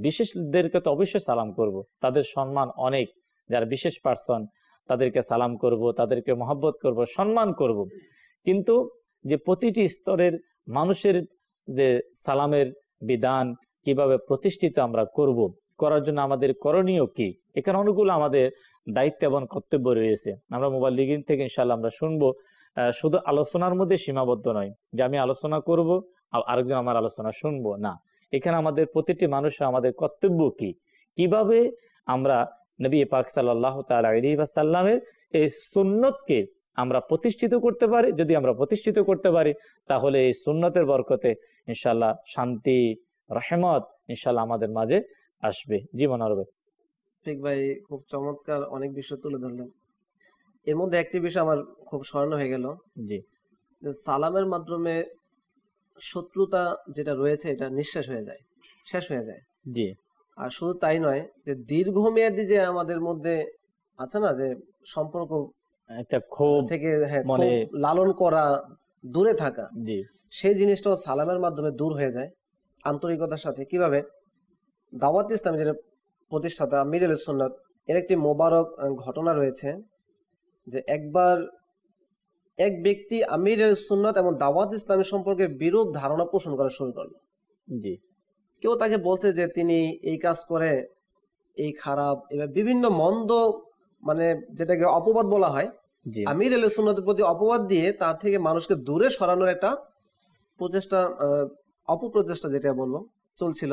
বিশেষদেরকে তো অবশ্যই সালাম করব। তাদের সম্মান অনেক যারা বিশেষ পার্সন তাদেরকে সালাম করব তাদেরকে মহব্বত করব সম্মান করব। কিন্তু যে প্রতিটি স্তরের মানুষের যে সালামের বিধান কিভাবে প্রতিষ্ঠিত আমরা করব। করার জন্য আমাদের করণীয় কি এখানে অনুকূল আমাদের দায়িত্ব এবং কর্তব্য রয়েছে আমরা মোবাইল লিগিন থেকে ইনশাল্লাহ আমরা শুনবো শুধু আলোচনার মধ্যে সীমাবদ্ধ নয় যে আমি আলোচনা করব আরেকজন আমার আলোচনা শুনবো না এখানে আমাদের প্রতিটি মানুষের আমাদের কর্তব্য কি কিভাবে আমরা নবী পাক সাল্লাহ তাল্লামের এই সুন্নতকে আমরা প্রতিষ্ঠিত করতে পারি যদি আমরা প্রতিষ্ঠিত করতে পারি তাহলে এই সুন্নতের বরকতে ইনশাল্লাহ শান্তি রহমত ইনশাল্লাহ আমাদের মাঝে আসবে জীবন আরবে শফিক ভাই খুব চমৎকার অনেক বিষয় তুলে ধরলেন এর মধ্যে একটি বিষয় আমার খুব স্মরণ হয়ে গেল জি সালামের মাধ্যমে শত্রুতা যেটা রয়েছে এটা নিঃশ্বাস হয়ে যায় শেষ হয়ে যায় জি আর শুধু তাই নয় যে দীর্ঘমেয়াদী যে আমাদের মধ্যে আছে না যে সম্পর্ক একটা ক্ষোভ থেকে মানে লালন করা দূরে থাকা জি সেই জিনিসটাও সালামের মাধ্যমে দূর হয়ে যায় আন্তরিকতার সাথে কিভাবে দাওয়াত ইসলাম যেটা প্রতিষ্ঠাতা মিরেল সুন্নাত এর একটি মোবারক ঘটনা রয়েছে যে একবার এক ব্যক্তি আমির সুন্নাত এবং দাওয়াত ইসলামী সম্পর্কে বিরূপ ধারণা পোষণ করা শুরু করলো জি কেউ তাকে বলছে যে তিনি এই কাজ করে এই খারাপ এবার বিভিন্ন মন্দ মানে যেটাকে অপবাদ বলা হয় আমির সুন্নাতের প্রতি অপবাদ দিয়ে তার থেকে মানুষকে দূরে সরানোর একটা প্রচেষ্টা অপপ্রচেষ্টা যেটা বললো চলছিল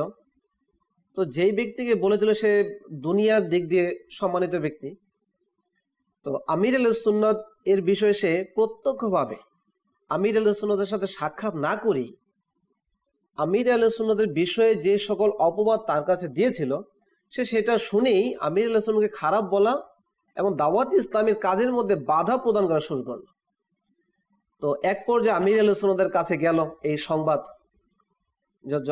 তো যেই ব্যক্তিকে বলেছিল সে দুনিয়ার দিক দিয়ে সম্মানিত ব্যক্তি তো আমির আল সুন্নত এর বিষয়ে সে প্রত্যক্ষভাবে আমির আল সুন্নতের সাথে সাক্ষাৎ না করেই আমির আল সুন্নতের বিষয়ে যে সকল অপবাদ তার কাছে দিয়েছিল সে সেটা শুনেই আমির আল সুন্নকে খারাপ বলা এবং দাওয়াত ইসলামের কাজের মধ্যে বাধা প্রদান করা শুরু করলো তো এক পর্যায়ে আমির আল কাছে গেল এই সংবাদ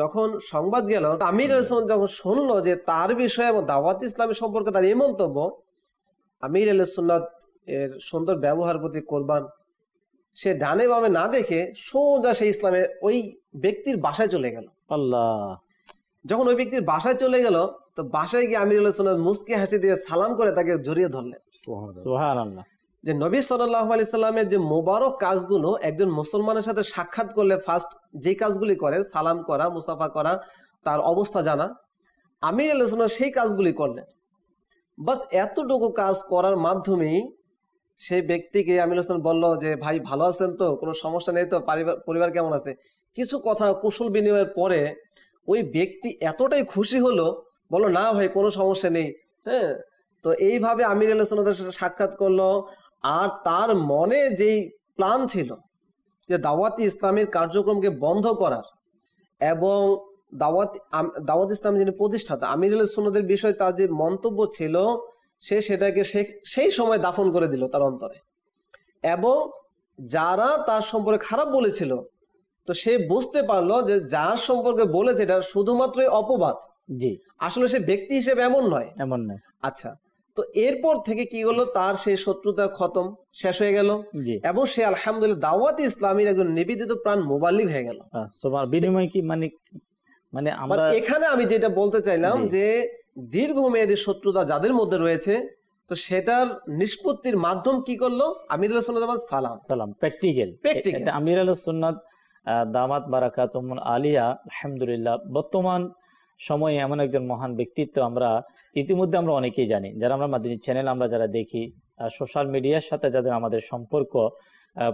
যখন সংবাদ গেল আমির আলসমান যখন শুনলো যে তার বিষয়ে এবং দাওয়াত ইসলামের সম্পর্কে তার এই মন্তব্য আমির আলসুল্লাহ এর সুন্দর ব্যবহার প্রতি কোরবান সে ডানে বামে না দেখে সোজা সেই ইসলামে ওই ব্যক্তির বাসায় চলে গেল আল্লাহ যখন ওই ব্যক্তির বাসায় চলে গেল তো বাসায় গিয়ে আমির আলসুল্লাহ মুসকে হাসি দিয়ে সালাম করে তাকে জড়িয়ে ধরলেন সোহান আল্লাহ যে নবী সাল্লাহ আলি সাল্লামের যে মোবারক কাজগুলো একজন মুসলমানের সাথে সাক্ষাৎ করলে ফার্স্ট যে কাজগুলি করে সালাম করা মুসাফা করা তার অবস্থা জানা আমির আলোচনা সেই কাজগুলি করলেন বাস এতটুকু কাজ করার মাধ্যমেই সেই ব্যক্তিকে আমির হোসেন বলল যে ভাই ভালো আছেন তো কোনো সমস্যা নেই তো পরিবার কেমন আছে কিছু কথা কুশল বিনিময়ের পরে ওই ব্যক্তি এতটাই খুশি হলো বলল না ভাই কোনো সমস্যা নেই হ্যাঁ তো এইভাবে আমির আলোচনাদের সাথে সাক্ষাৎ করলো আর তার মনে যেই প্ল্যান ছিল যে দাওয়াত ইসলামের কার্যক্রমকে বন্ধ করার এবং দাওয়াত দাওয়াত ইসলাম যিনি প্রতিষ্ঠাতা আমিরুল সুন্নদের বিষয়ে তার যে মন্তব্য ছিল সে সেটাকে সেই সময় দাফন করে দিল তার অন্তরে এবং যারা তার সম্পর্কে খারাপ বলেছিল তো সে বুঝতে পারলো যে যার সম্পর্কে বলেছে এটা শুধুমাত্র অপবাদ জি আসলে সে ব্যক্তি হিসেবে এমন নয় এমন নয় আচ্ছা তো এরপর থেকে কি হলো তার সেই শত্রুতা খতম শেষ হয়ে গেল এবং সে আলহামদুলিল্লাহ দাওয়াত ইসলামীর একজন নিবেদিত প্রাণ মোবাল্লিক হয়ে গেল আচ্ছা, মানে বিনিময় কি মানে, মানে মানে আমরা এখানে আমি যেটা বলতে চাইলাম যে দীর্ঘমেয়াদী শত্রুতা যাদের মধ্যে রয়েছে তো সেটার নিষ্পত্তির মাধ্যম কি করলো আমিরুল সুন্নাত সালাম সালাম প্র্যাকটিক্যাল প্র্যাকটিক্যাল আমির আমিরুল সুন্নাত দামাত বারাকাতুমুল আলিয়া আলহামদুলিল্লাহ বর্তমান সময়ে এমন একজন মহান ব্যক্তিত্ব আমরা ইতিমধ্যে আমরা অনেকেই জানি যারা আমরা মাধ্যমিক চ্যানেল আমরা যারা দেখি সোশ্যাল মিডিয়ার সাথে যাদের আমাদের সম্পর্ক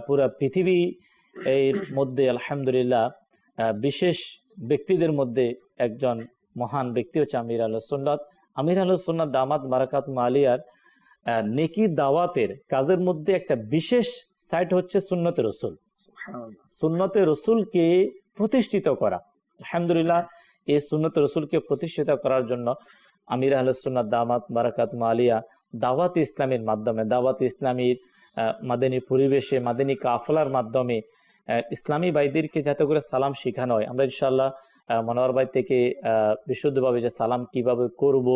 পুরো পৃথিবী এর মধ্যে আলহামদুলিল্লাহ বিশেষ ব্যক্তিদের মধ্যে একজন মহান ব্যক্তি হচ্ছে আমির আল সুন্নাত আমির আল সুন্নাত দামাত মারাকাত মালিয়ার নেকি দাওয়াতের কাজের মধ্যে একটা বিশেষ সাইট হচ্ছে সুন্নতে রসুল সুন্নতে রসুলকে প্রতিষ্ঠিত করা আলহামদুলিল্লাহ এই সুন্নত রসুলকে প্রতিষ্ঠিত করার জন্য আমির আহলসুন্না দামাত বারাকাত মালিয়া দাওয়াত ইসলামের মাধ্যমে দাওয়াত ইসলামীর মাদানী পরিবেশে মাদানী কাফলার মাধ্যমে ইসলামী ভাইদেরকে যাতে করে সালাম শেখানো হয় আমরা ইনশাল্লাহ মনোয়ার ভাই থেকে বিশুদ্ধভাবে যে সালাম কিভাবে করব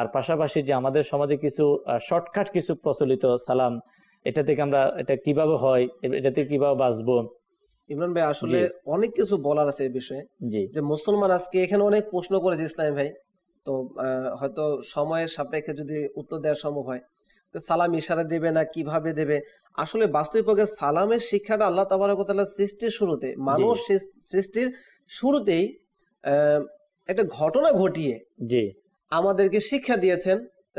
আর পাশাপাশি যে আমাদের সমাজে কিছু শর্টকাট কিছু প্রচলিত সালাম এটা থেকে আমরা এটা কিভাবে হয় এটাতে কিভাবে বাঁচবো ইমরান ভাই আসলে অনেক কিছু বলার আছে এই বিষয়ে যে মুসলমান আজকে এখানে অনেক প্রশ্ন করেছে ইসলাম ভাই তো হয়তো সময়ের সাপেক্ষে যদি উত্তর দেওয়া সম্ভব হয় সালাম ইশারা দেবে না কিভাবে দেবে আসলে বাস্তবিকভাবে সালামের শিক্ষাটা আল্লাহ তাবারকতাল্লাহ সৃষ্টির শুরুতে মানুষ সৃষ্টির শুরুতেই একটা ঘটনা ঘটিয়ে জি আমাদেরকে শিক্ষা দিয়েছেন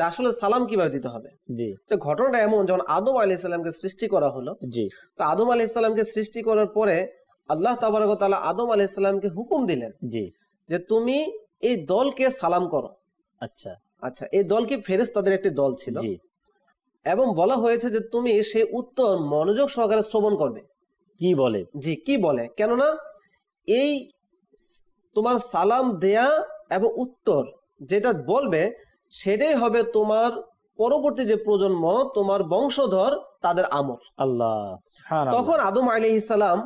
আসলে সালাম কিভাবে দিতে হবে জি তো ঘটনাটা এমন যখন আদম আলি ইসলামকে সৃষ্টি করা হলো জি তো আদম আলি ইসলামকে সৃষ্টি করার পরে আল্লাহ তাবারকতাল্লাহ আদম আলি ইসলামকে হুকুম দিলেন জি যে তুমি এই দলকে সালাম করো আচ্ছা আচ্ছা এই দলকে ফেরেস তাদের একটি দল ছিল এবং বলা হয়েছে যে তুমি সে উত্তর মনোযোগ সহকারে শ্রবণ করবে কি বলে জি কি বলে কেননা এই তোমার সালাম দেয়া এবং উত্তর যেটা বলবে সেটাই হবে তোমার পরবর্তী যে প্রজন্ম তোমার বংশধর তাদের আমল আল্লাহ তখন আদম আলি ইসালাম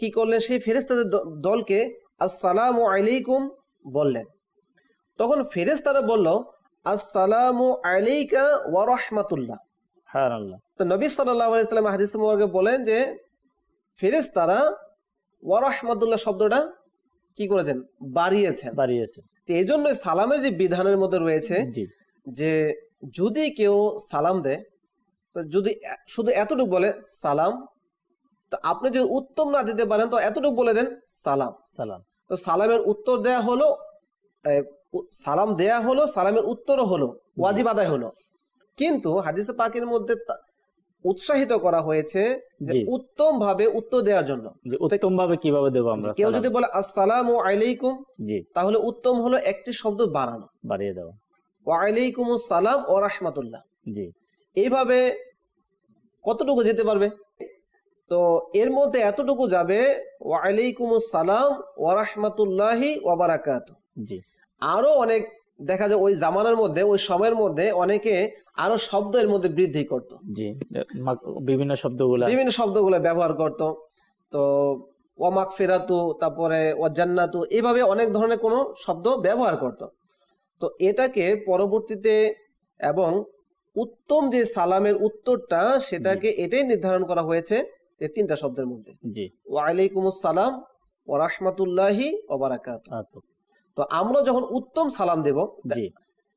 কি করলেন সেই ফেরেস্তাদের দলকে আসসালাম আলাইকুম বললেন তখন ফেরেস তারা বলল আসসালামু আলাইকা ওয়ারহমাতুল্লাহ তো নবী সাল্লাম হাদিস বলেন যে ফেরেস তারা ওয়ারহমাতুল্লাহ শব্দটা কি করেছেন বাড়িয়েছেন বাড়িয়েছেন তো এই জন্য সালামের যে বিধানের মধ্যে রয়েছে যে যদি কেউ সালাম দেয় যদি শুধু এতটুকু বলে সালাম তো আপনি যদি উত্তম না দিতে পারেন তো এতটুকু বলে দেন সালাম সালাম তো সালামের উত্তর দেয়া হলো সালাম দেয়া হলো সালামের উত্তরও হলো ওয়াজিব আদায় হলো কিন্তু হাদিসে পাকের মধ্যে উৎসাহিত করা হয়েছে যে উত্তম ভাবে উত্তর দেওয়ার জন্য উত্তম ভাবে কিভাবে দেবো আমরা কেউ যদি বলে আসসালাম ও আলাইকুম তাহলে উত্তম হলো একটি শব্দ বাড়ানো বাড়িয়ে দেওয়া ও সালাম ও রাহমাতুল্লাহ জি এইভাবে কতটুকু যেতে পারবে তো এর মধ্যে এতটুকু যাবে ওয়ালাইকুম সালাম ওয়ারাহমাতুল্লাহি ওয়াবারাকাত জি আরো অনেক দেখা যায় ওই জামানার মধ্যে ওই সময়ের মধ্যে অনেকে আরো শব্দ এর মধ্যে বৃদ্ধি করত জি বিভিন্ন শব্দগুলো বিভিন্ন শব্দগুলো ব্যবহার করত তো ওয়ামাক ফেরাতু তারপরে জান্নাতু এভাবে অনেক ধরনের কোনো শব্দ ব্যবহার করত তো এটাকে পরবর্তীতে এবং উত্তম যে সালামের উত্তরটা সেটাকে এটাই নির্ধারণ করা হয়েছে এই তিনটা শব্দের মধ্যে সালাম ওয়ালাইকুম ও রাহমাতুল্লাহি আচ্ছা। তো আমরা যখন উত্তম সালাম দেব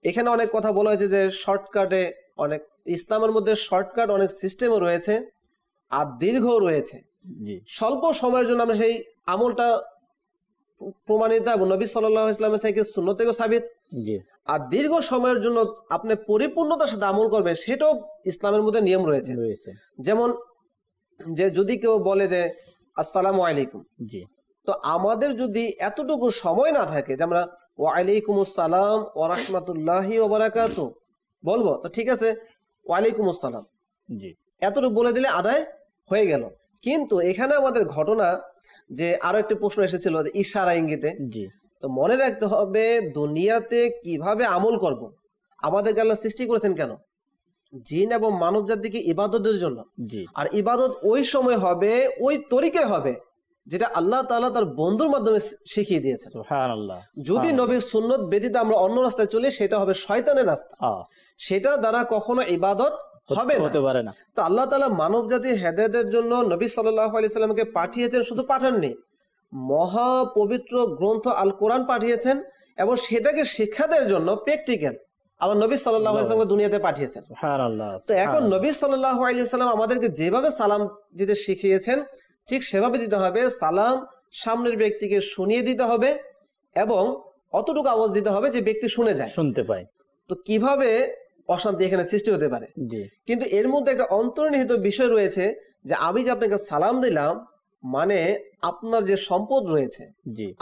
এখানে অনেক কথা বলা হয়েছে যে শর্টকাটে অনেক ইসলামের মধ্যে শর্টকাট অনেক সিস্টেম রয়েছে আর দীর্ঘ রয়েছে স্বল্প সময়ের জন্য আমরা সেই আমলটা প্রমাণিত এবং নবী সাল্লাহ ইসলামের থেকে শূন্য থেকে সাবিত আর দীর্ঘ সময়ের জন্য আপনি পরিপূর্ণতার সাথে আমল করবেন সেটাও ইসলামের মধ্যে নিয়ম রয়েছে যেমন যে যদি কেউ বলে যে আসসালাম আলাইকুম জি তো আমাদের যদি এতটুকু সময় না থাকে যে আমরা ওয়ালাইকুম আসসালাম ওরহমতুল্লাহি ওবরাকাত বলবো তো ঠিক আছে ওয়ালাইকুম আসসালাম জি এতটুকু বলে দিলে আদায় হয়ে গেল কিন্তু এখানে আমাদের ঘটনা যে আরো একটি প্রশ্ন এসেছিল যে ইশারা ইঙ্গিতে জি তো মনে রাখতে হবে দুনিয়াতে কিভাবে আমল করব আমাদের আল্লাহ সৃষ্টি করেছেন কেন জিন এবং মানব জাতিকে ইবাদতের জন্য আর ইবাদত ওই সময় হবে ওই তরিকে হবে যেটা আল্লাহ তালা তার বন্ধুর মাধ্যমে শিখিয়ে দিয়েছে যদি নবী সুন্নত ব্যতীত আমরা অন্য রাস্তায় চলি সেটা হবে শয়তানের রাস্তা সেটা দ্বারা কখনো ইবাদত হবে হতে পারে না তো আল্লাহ তালা মানব হেদায়তের জন্য নবী সাল্লামকে পাঠিয়েছেন শুধু পাঠাননি মহা পবিত্র গ্রন্থ আল কোরআন পাঠিয়েছেন এবং সেটাকে শিক্ষাদের জন্য প্র্যাকটিক্যাল আবার নবী সাল্লাহ দুনিয়াতে পাঠিয়েছেন তো এখন নবী সাল্লাহ আলিয়াল্লাম আমাদেরকে যেভাবে সালাম দিতে শিখিয়েছেন ঠিক সেভাবে দিতে হবে সালাম সামনের ব্যক্তিকে শুনিয়ে দিতে হবে এবং অতটুকু আওয়াজ দিতে হবে যে ব্যক্তি শুনে যায় শুনতে পায় তো কিভাবে অশান্তি এখানে সৃষ্টি হতে পারে কিন্তু এর মধ্যে একটা অন্তর্নিহিত বিষয় রয়েছে যে আমি যে আপনাকে সালাম দিলাম মানে আপনার যে সম্পদ রয়েছে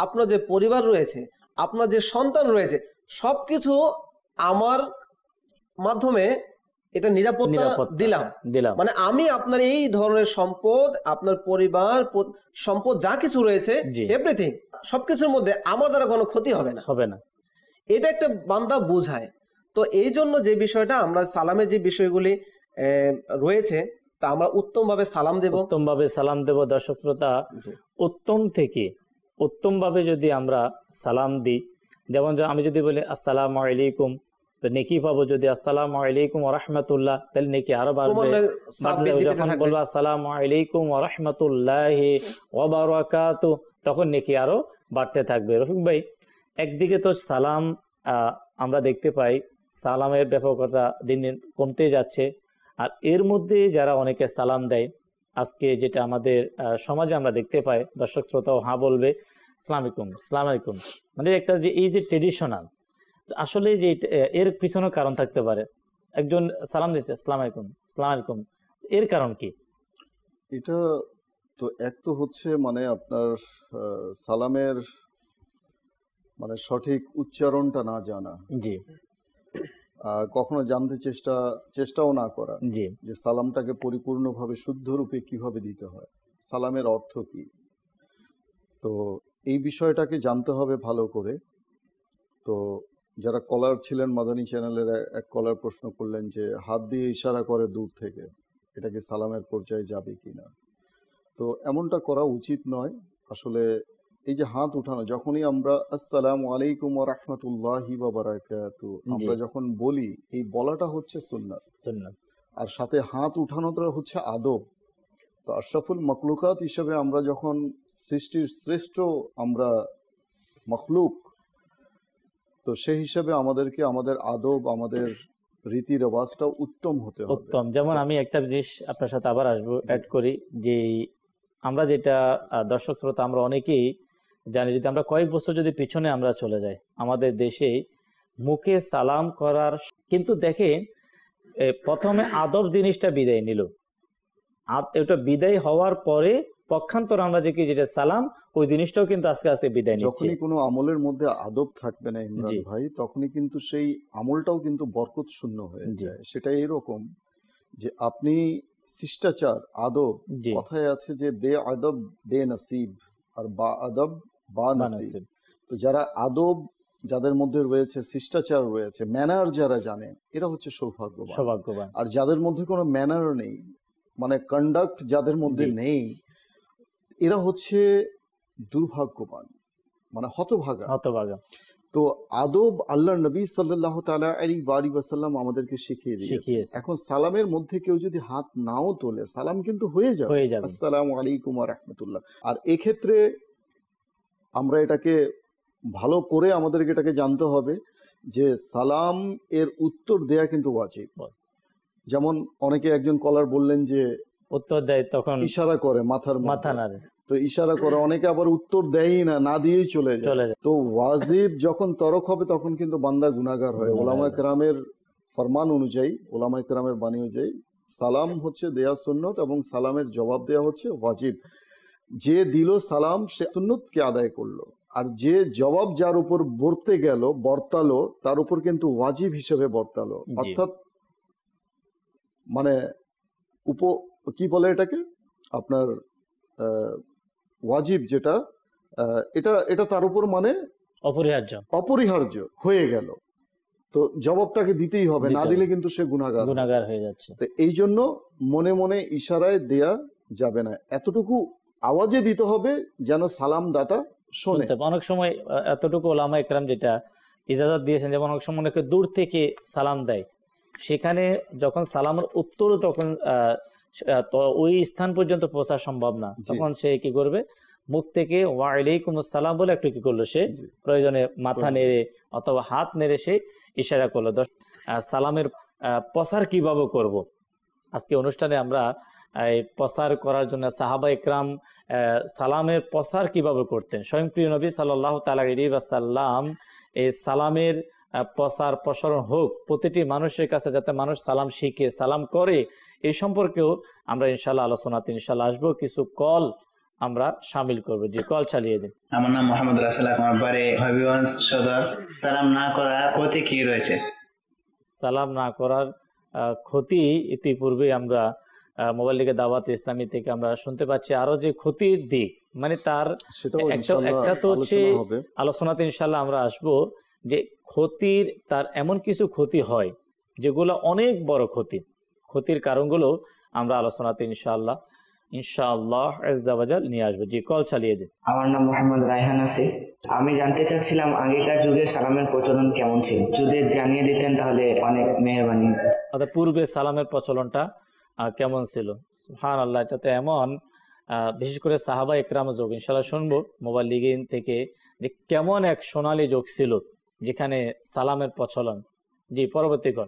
আপনার যে পরিবার রয়েছে আপনার যে সন্তান রয়েছে সবকিছু আমার মাধ্যমে এটা নিরাপত্তা দিলাম দিলাম মানে আমি আপনার এই ধরনের সম্পদ আপনার পরিবার সম্পদ যা কিছু রয়েছে এভরিথিং সবকিছুর মধ্যে আমার দ্বারা কোনো ক্ষতি হবে না হবে না এটা একটা বান্দা বোঝায় তো এই জন্য যে বিষয়টা আমরা সালামে যে বিষয়গুলি রয়েছে তা আমরা উত্তমভাবে সালাম দেব উত্তমভাবে সালাম দেব দর্শক শ্রোতা উত্তম থেকে উত্তমভাবে যদি আমরা সালাম দিই যেমন আমি যদি বলি আসসালামু আলাইকুম তো নেকি পাবো যদি আসসালাম আলাইকুম তাহলে নেকি আরো বাড়বে যখন বলবো আসসালাম আলাইকুম তখন নেকি আরো বাড়তে থাকবে রফিক ভাই একদিকে তো সালাম আমরা দেখতে পাই সালামের ব্যাপকতা দিন দিন কমতে যাচ্ছে আর এর মধ্যে যারা অনেকে সালাম দেয় আজকে যেটা আমাদের সমাজে আমরা দেখতে পাই দর্শক শ্রোতাও হা বলবে সালামিকুম সালাম আলাইকুম মানে একটা যে এই যে ট্রেডিশনাল আসলে যে এর পিছনে কারণ থাকতে পারে একজন সালাম দিচ্ছে সালাম আলাইকুম সালাম আলাইকুম এর কারণ কি এটা তো এক তো হচ্ছে মানে আপনার সালামের মানে সঠিক উচ্চারণটা না জানা জি কখনো জানতে চেষ্টা চেষ্টাও না করা জি যে সালামটাকে পরিপূর্ণভাবে শুদ্ধ রূপে কিভাবে দিতে হয় সালামের অর্থ কি তো এই বিষয়টাকে জানতে হবে ভালো করে তো যারা কলার ছিলেন মাদানী চ্যানেলের এক কলার প্রশ্ন করলেন যে হাত দিয়ে ইশারা করে দূর থেকে এটা কি সালামের পর্যায়ে যাবে কি না তো এমনটা করা উচিত নয় আসলে এই যে হাত উঠানো যখনই আমরা আসসালাম আলাইকুম ওয়া রাহমাতুল্লাহি ওয়া বারাকাতু আমরা যখন বলি এই বলাটা হচ্ছে সুন্নাত সুন্নাত আর সাথে হাত উঠানোটা হচ্ছে আদব তো আশরাফুল মখলুকাত হিসেবে আমরা যখন সৃষ্টির শ্রেষ্ঠ আমরা মখলুক তো সেই হিসাবে আমাদেরকে আমাদের আদব আমাদের রীতি রেওয়াজটাও উত্তম হতে হবে উত্তম যেমন আমি একটা জিনিস আপনার সাথে আবার আসবো অ্যাড করি যে আমরা যেটা দর্শক শ্রোতা আমরা অনেকেই জানি যদি আমরা কয়েক বছর যদি পিছনে আমরা চলে যাই আমাদের দেশে মুখে সালাম করার কিন্তু দেখেন প্রথমে আদব জিনিসটা বিদায় নিল এটা বিদায় হওয়ার পরে পক্ষান্তর আমরা দেখি যেটা সালাম ওই জিনিসটাও কিন্তু আস্তে আস্তে বিদায় নিচ্ছে যখনই কোনো আমলের মধ্যে আদব থাকবে না ইমরান ভাই তখনই কিন্তু সেই আমলটাও কিন্তু বরকত শূন্য হয়ে যায় সেটা এরকম যে আপনি শিষ্টাচার আদব কথায় আছে যে বে আদব বে নাসিব আর বা আদব বা নাসিব তো যারা আদব যাদের মধ্যে রয়েছে শিষ্টাচার রয়েছে ম্যানার যারা জানে এরা হচ্ছে সৌভাগ্যবান সৌভাগ্যবান আর যাদের মধ্যে কোনো ম্যানার নেই মানে কন্ডাক্ট যাদের মধ্যে নেই এরা হচ্ছে দুর্ভাগ্যবান মানে হতভাগা হতভাগা তো আদব আল্লাহ নবী সাল্লাহ তালা আলী বারি ওয়াসাল্লাম আমাদেরকে শিখিয়ে দিয়েছে এখন সালামের মধ্যে কেউ যদি হাত নাও তোলে সালাম কিন্তু হয়ে যাবে হয়ে যাবে আসসালাম আলাইকুম রহমতুল্লাহ আর এক্ষেত্রে আমরা এটাকে ভালো করে আমাদেরকে এটাকে জানতে হবে যে সালাম এর উত্তর দেয়া কিন্তু আছে যেমন অনেকে একজন কলার বললেন যে উত্তর দেয় তখন ইশারা করে মাথার মাথা নাড়ে তো ইশারা করে অনেকে আবার উত্তর দেয়ই না না দিয়েই চলে যায় চলে যায় তো ওয়াজিব যখন তরক হবে তখন কিন্তু বান্দা গুনাগার হয় ওলামা কেরামের ফরমান অনুযায়ী ওলামা কেরামের বাণী অনুযায়ী সালাম হচ্ছে দেয়া সুন্নত এবং সালামের জবাব দেয়া হচ্ছে ওয়াজিব যে দিল সালাম সে সুন্নতকে আদায় করলো আর যে জবাব যার উপর বর্তে গেল বর্তালো তার উপর কিন্তু ওয়াজিব হিসেবে বর্তালো অর্থাৎ মানে উপ কি বলে এটাকে আপনার ওয়াজিব যেটা এটা এটা তার উপর মানে অপরিহার্য অপরিহার্য হয়ে গেল তো জবাবটাকে দিতেই হবে না দিলে কিন্তু সে গুণাগার গুণাগার হয়ে যাচ্ছে তো এই জন্য মনে মনে ইশারায় দেয়া যাবে না এতটুকু আওয়াজে দিতে হবে যেন সালাম দাতা শোনে অনেক সময় এতটুকু ওলামা একরাম যেটা ইজাজত দিয়েছেন যেমন অনেক সময় অনেকে দূর থেকে সালাম দেয় সেখানে যখন সালামের উত্তর তখন ওই স্থান পর্যন্ত পৌঁছা সম্ভব না তখন সে কি করবে মুখ থেকে ওয়াইলাইকুম সালাম বলে একটু কি করলো সে প্রয়োজনে মাথা নেড়ে অথবা হাত নেড়ে সে ইশারা করলো সালামের প্রসার কিভাবে করব। আজকে অনুষ্ঠানে আমরা এই প্রসার করার জন্য সাহাবা ইকরাম সালামের প্রসার কিভাবে করতেন স্বয়ংপ্রিয় নবী সাল্লাহ তালাম এই সালামের প্রসার প্রসারণ হোক প্রতিটি মানুষের কাছে যাতে মানুষ সালাম শিখে সালাম করে এই সম্পর্কেও আমরা ইনশাল্লাহ আলোচনাতে ইনশাল্লাহ আসবো কিছু কল আমরা সামিল করব যে কল চালিয়ে দিন আমার নাম মোহাম্মদ রাসেল হবিগঞ্জ সদর সালাম না করার ক্ষতি কি রয়েছে সালাম না করার ক্ষতি ইতিপূর্বে আমরা মোবাইল লিগে দাওয়াত ইসলামী থেকে আমরা শুনতে পাচ্ছি আরো যে ক্ষতির দিক মানে তার একটা তো হচ্ছে আলোচনাতে ইনশাল্লাহ আমরা আসব যে ক্ষতির তার এমন কিছু ক্ষতি হয় যেগুলো অনেক বড় ক্ষতি ক্ষতির কারণগুলো আমরা আলোচনাতে ইনশাআল্লাহ ইনশাআল্লাহ নিয়ে আসবো জি কল চালিয়ে দিন আমার নাম মোহাম্মদ রায়হান আসি আমি জানতে চাচ্ছিলাম আগেকার যুগে সালামের প্রচলন কেমন ছিল যদি জানিয়ে দিতেন তাহলে অনেক মেহরবানি অর্থাৎ আচ্ছা, পূর্বে সালামের প্রচলনটা কেমন ছিল হান আল্লাহ এটাতে এমন বিশেষ করে সাহাবা একরাম যোগ ইনশাল্লাহ শুনবো মোবাইল লিগিন থেকে যে কেমন এক সোনালী যোগ ছিল যেখানে সালামের প্রচলন জি পরবর্তী কর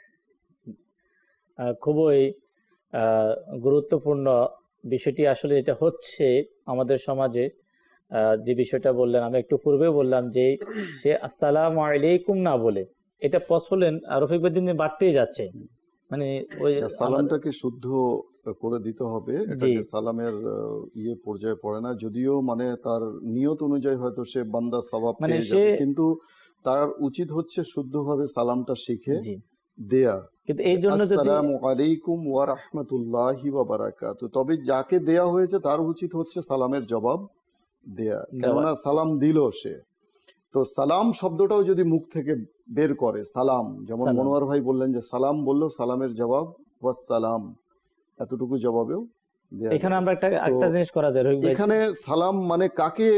খুবই গুরুত্বপূর্ণ বিষয়টি আসলে এটা হচ্ছে আমাদের সমাজে যে বিষয়টা বললেন আমি একটু পূর্বে বললাম যে সে আসসালাম আলাইকুম না বলে এটা প্রচলন রফিক দিন বাড়তেই যাচ্ছে মানে ওই আচ্ছা, সালামটাকে শুদ্ধ করে দিতে হবে এটাকে সালামের ইয়ে পর্যায়ে পড়ে না যদিও মানে তার নিয়ত অনুযায়ী হয়তো সে বান্দা সবাব মানে পেয়ে যাবে কিন্তু তার উচিত হচ্ছে শুদ্ধভাবে সালামটা শিখে দেয়া কিন্তু এই জন্য তবে যাকে দেয়া হয়েছে তার উচিত হচ্ছে সালামের জবাব দেয়া কেননা সালাম দিল সে তো সালাম শব্দটাও যদি মুখ থেকে বের করে সালাম যেমন মনোয়ার ভাই বললেন যে সালাম বললো সালামের জবাব সালাম এতটুকু জবাবেও এখানে আমরা একটা একটা জিনিস করা যায় এখানে সালাম মানে কাকে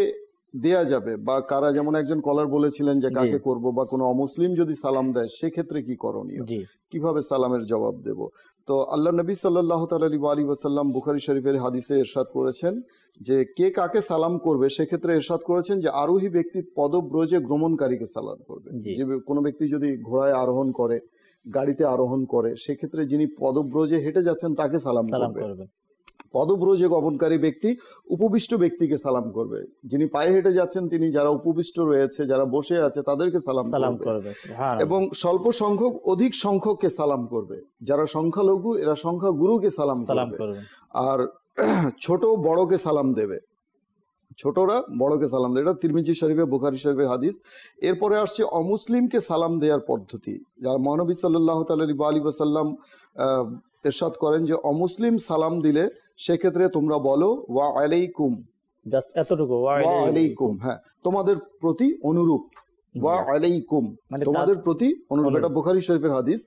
দেয়া যাবে বা কারা যেমন একজন কলার বলেছিলেন যে কাকে করব বা কোনো অমুসলিম যদি সালাম দেয় সেক্ষেত্রে কি করণীয় কিভাবে সালামের জবাব দেব তো আল্লাহ নবী সাল্লাহ তালী আলী ওসাল্লাম বুখারি শরীফের হাদিসে এরশাদ করেছেন যে কে কাকে সালাম করবে সেক্ষেত্রে এরশাদ করেছেন যে আরোহী ব্যক্তি পদব্রজে ভ্রমণকারীকে সালাম করবে যে কোনো ব্যক্তি যদি ঘোড়ায় আরোহণ করে গাড়িতে আরোহণ করে সেক্ষেত্রে যিনি পদব্রজে হেঁটে যাচ্ছেন তাকে সালাম করবে পদব্রজ গমনকারী ব্যক্তি উপবিষ্ট ব্যক্তিকে সালাম করবে যিনি পায়ে হেঁটে যাচ্ছেন তিনি যারা উপবিষ্ট রয়েছে যারা বসে আছে তাদেরকে সালাম সালাম করবে এবং স্বল্প সংখ্যক অধিক সংখ্যককে সালাম করবে যারা সংখ্যালঘু এরা সংখ্যা গুরুকে সালাম করবে আর ছোট বড়কে সালাম দেবে ছোটরা বড়কে সালাম দেয় এটা তিরমিজি শরীফে বুখারি শরীফের হাদিস এরপরে আসছে অমুসলিমকে সালাম দেওয়ার পদ্ধতি যার মহানবী সাল্লাহ তালী বা আলী বাসাল্লাম এরশাদ করেন যে অমুসলিম সালাম দিলে সেক্ষেত্রে তোমরা বলো ওয়া আলাইকুম জাস্ট এতটুকু ওয়া আলাইকুম হ্যাঁ তোমাদের প্রতি অনুরূপ ওয়া আলাইকুম মানে তোমাদের প্রতি অনুরূপ এটা বুখারী শরীফের হাদিস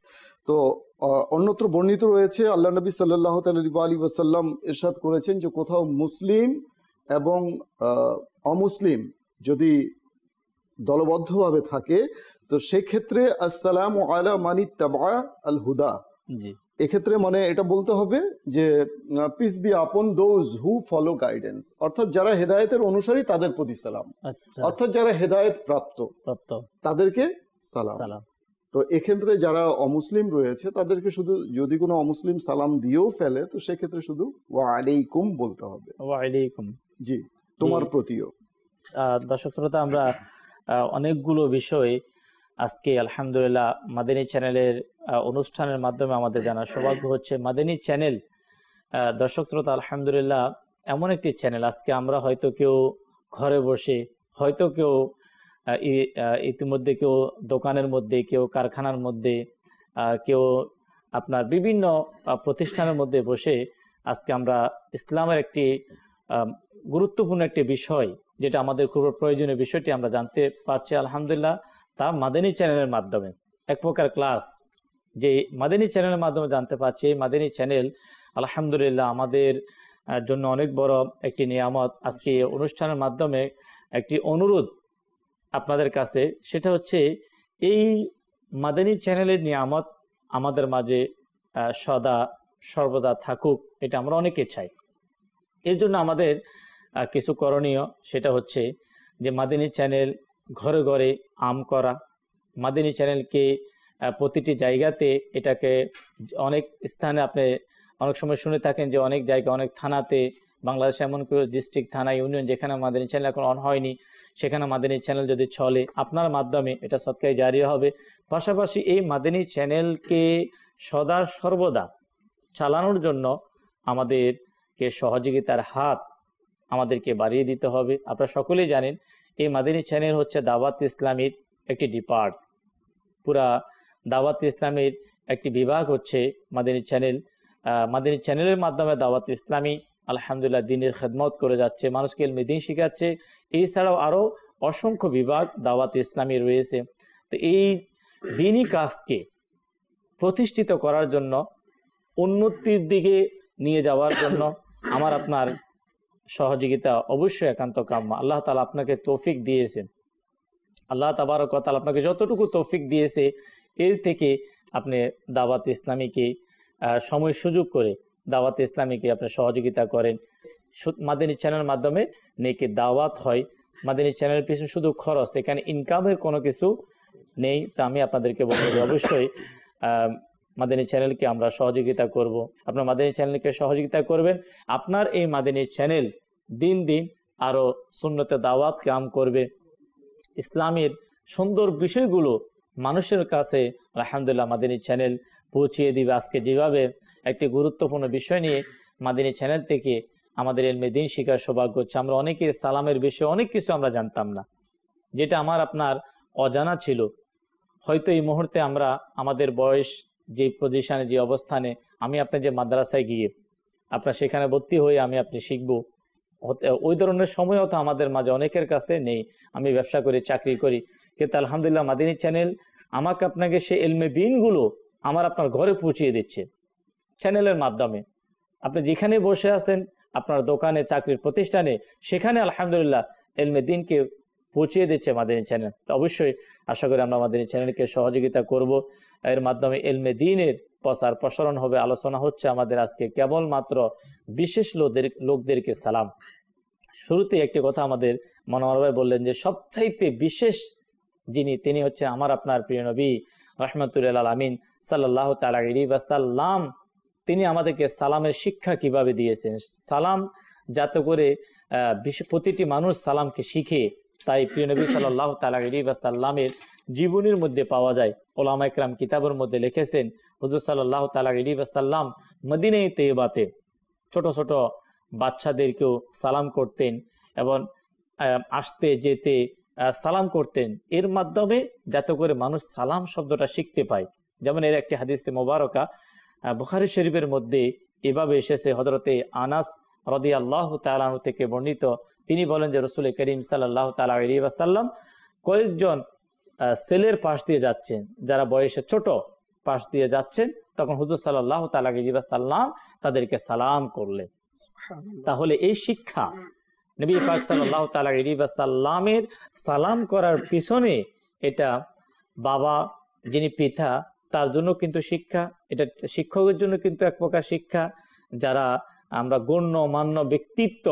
তো অন্যত্র বর্ণিত রয়েছে আল্লাহ নবী সাল্লাল্লাহু আলাইহি ইরশাদ করেছেন যে কোথাও মুসলিম এবং অমুসলিম যদি দলবদ্ধভাবে থাকে তো সেক্ষেত্রে আসসালামু আলা মানিত তাবা আল হুদা এক্ষেত্রে মানে এটা বলতে হবে যে peace be upon those who follow guidance অর্থাৎ যারা হেদায়েতের অনুসারী তাদের প্রতি সালাম আচ্ছা। অর্থাৎ যারা হেদায়েত প্রাপ্ত প্রাপ্ত তাদেরকে সালাম সালাম তো এক্ষেত্রে যারা অমুসলিম রয়েছে তাদেরকে শুধু যদি কোনো অমুসলিম সালাম দিয়েও ফেলে তো সেক্ষেত্রে শুধু ওয়া আলাইকুম বলতে হবে ওয়াইকুম জি তোমার প্রতিও দর্শক শ্রোতা আমরা অনেকগুলো বিষয় আজকে আলহামদুলিল্লাহ মাদিনী চ্যানেলের অনুষ্ঠানের মাধ্যমে আমাদের জানা সৌভাগ্য হচ্ছে মাদিনী চ্যানেল দর্শক শ্রোতা আলহামদুলিল্লাহ এমন একটি চ্যানেল আজকে আমরা হয়তো কেউ ঘরে বসে হয়তো কেউ ইতিমধ্যে কেউ দোকানের মধ্যে কেউ কারখানার মধ্যে কেউ আপনার বিভিন্ন প্রতিষ্ঠানের মধ্যে বসে আজকে আমরা ইসলামের একটি গুরুত্বপূর্ণ একটি বিষয় যেটা আমাদের খুব প্রয়োজনীয় বিষয়টি আমরা জানতে পারছি আলহামদুলিল্লাহ তা মাদানী চ্যানেলের মাধ্যমে এক প্রকার ক্লাস যে মাদানী চ্যানেলের মাধ্যমে জানতে পারছি এই মাদানী চ্যানেল আলহামদুলিল্লাহ আমাদের জন্য অনেক বড় একটি নিয়ামত আজকে অনুষ্ঠানের মাধ্যমে একটি অনুরোধ আপনাদের কাছে সেটা হচ্ছে এই মাদানী চ্যানেলের নিয়ামত আমাদের মাঝে সদা সর্বদা থাকুক এটা আমরা অনেকে চাই এর জন্য আমাদের কিছু করণীয় সেটা হচ্ছে যে মাদিনী চ্যানেল ঘরে ঘরে আম করা মাদিনী চ্যানেলকে প্রতিটি জায়গাতে এটাকে অনেক স্থানে আপনি অনেক সময় শুনে থাকেন যে অনেক জায়গা অনেক থানাতে বাংলাদেশ এমন কোনো ডিস্ট্রিক্ট থানা ইউনিয়ন যেখানে মাদিনী চ্যানেল এখন অন হয়নি সেখানে মাদিনী চ্যানেল যদি চলে আপনার মাধ্যমে এটা সৎকায় জারি হবে পাশাপাশি এই মাদিনী চ্যানেলকে সদা সর্বদা চালানোর জন্য আমাদেরকে সহযোগিতার হাত আমাদেরকে বাড়িয়ে দিতে হবে আপনারা সকলেই জানেন এই মাদিনী চ্যানেল হচ্ছে দাওয়াত ইসলামীর একটি ডিপার্ট পুরা দাওয়াত ইসলামীর একটি বিভাগ হচ্ছে মাদিনী চ্যানেল মাদিনী চ্যানেলের মাধ্যমে দাওয়াত ইসলামী আলহামদুলিল্লাহ দিনের খেদমত করে যাচ্ছে মানুষকে এলমি দিন শেখাচ্ছে এছাড়াও আরও অসংখ্য বিভাগ দাওয়াত ইসলামী রয়েছে তো এই দিনই কাজকে প্রতিষ্ঠিত করার জন্য উন্নতির দিকে নিয়ে যাওয়ার জন্য আমার আপনার সহযোগিতা অবশ্যই একান্ত কাম্য আল্লাহ তালা আপনাকে তৌফিক দিয়েছেন আল্লাহ তাবারক কথা আপনাকে যতটুকু তৌফিক দিয়েছে এর থেকে আপনি দাওয়াত ইসলামীকে সময় সুযোগ করে দাওয়াত ইসলামীকে আপনি সহযোগিতা করেন মাদিনী চ্যানেল মাধ্যমে নেকি দাওয়াত হয় মাদিনী চ্যানেল পিছনে শুধু খরচ এখানে ইনকামের কোনো কিছু নেই তা আমি আপনাদেরকে বলতে অবশ্যই মাদানী চ্যানেলকে আমরা সহযোগিতা করব। আপনার মাদানী চ্যানেলকে সহযোগিতা করবেন আপনার এই মাদানী চ্যানেল দিন দিন আরও সুন্নতে দাওয়াত কাম করবে ইসলামের সুন্দর বিষয়গুলো মানুষের কাছে আলহামদুলিল্লাহ মাদিনী চ্যানেল পৌঁছিয়ে দিবে আজকে যেভাবে একটি গুরুত্বপূর্ণ বিষয় নিয়ে মাদিনী চ্যানেল থেকে আমাদের এলমে দিন শিকার সৌভাগ্য হচ্ছে আমরা অনেকে সালামের বিষয়ে অনেক কিছু আমরা জানতাম না যেটা আমার আপনার অজানা ছিল হয়তো এই মুহূর্তে আমরা আমাদের বয়স যে পজিশানে যে অবস্থানে আমি আপনার যে মাদ্রাসায় গিয়ে আপনার সেখানে ভর্তি হয়ে আমি আপনি শিখব ওই ধরনের সময়ও তো আমাদের মাঝে অনেকের কাছে নেই আমি ব্যবসা করি চাকরি করি কিন্তু আলহামদুলিল্লাহ মাদিনী চ্যানেল আমাকে আপনাকে সে এলমে দিনগুলো আমার আপনার ঘরে পৌঁছিয়ে দিচ্ছে চ্যানেলের মাধ্যমে আপনি যেখানে বসে আছেন আপনার দোকানে চাকরির প্রতিষ্ঠানে সেখানে আলহামদুলিল্লাহ এলমে দিনকে পৌঁছিয়ে দিচ্ছে মাদিনী চ্যানেল তো অবশ্যই আশা করি আমরা মাদিনী চ্যানেলকে সহযোগিতা করব এর মাধ্যমে এলমে দিনের প্রচার প্রসারণ হবে আলোচনা হচ্ছে আমাদের আজকে কেবলমাত্র বিশেষ লোকদের লোকদেরকে সালাম শুরুতে একটি কথা আমাদের মনোহর ভাই বললেন যে সবচাইতে বিশেষ যিনি তিনি হচ্ছে আমার আপনার প্রিয় নবী রহমতুল্লাহ আমিন সাল্লাহ সাল্লাম তিনি আমাদেরকে সালামের শিক্ষা কিভাবে দিয়েছেন সালাম যাতে করে প্রতিটি মানুষ সালামকে শিখে তাই প্রিয় নবী সাল্লাহ সাল্লামের জীবনীর মধ্যে পাওয়া যায় ওলামা ইকরাম কিতাবের মধ্যে লিখেছেন হজুর সাল্লাহ তালা ইলিবাসাল্লাম মদিনে তেবাতে ছোট ছোট বাচ্চাদেরকেও সালাম করতেন এবং আসতে যেতে সালাম করতেন এর মাধ্যমে যাতে করে মানুষ সালাম শব্দটা শিখতে পায় যেমন এর একটি হাদিসে মোবারকা বুখারি শরীফের মধ্যে এভাবে এসেছে হজরতে আনাস রদি আল্লাহ তালু থেকে বর্ণিত তিনি বলেন যে রসুল করিম সাল্লাহ তালা আলিবাসাল্লাম কয়েকজন সেলের পাশ দিয়ে যাচ্ছেন যারা বয়সে ছোট পাশ দিয়ে যাচ্ছেন তখন হুজুর সাল্লাহ তালাগিবা সাল্লাম তাদেরকে সালাম করলেন তাহলে এই শিক্ষা নবী পাক সাল্লাহ সাল্লামের সালাম করার পিছনে এটা বাবা যিনি পিতা তার জন্য কিন্তু শিক্ষা এটা শিক্ষকের জন্য কিন্তু এক প্রকার শিক্ষা যারা আমরা গণ্য মান্য ব্যক্তিত্ব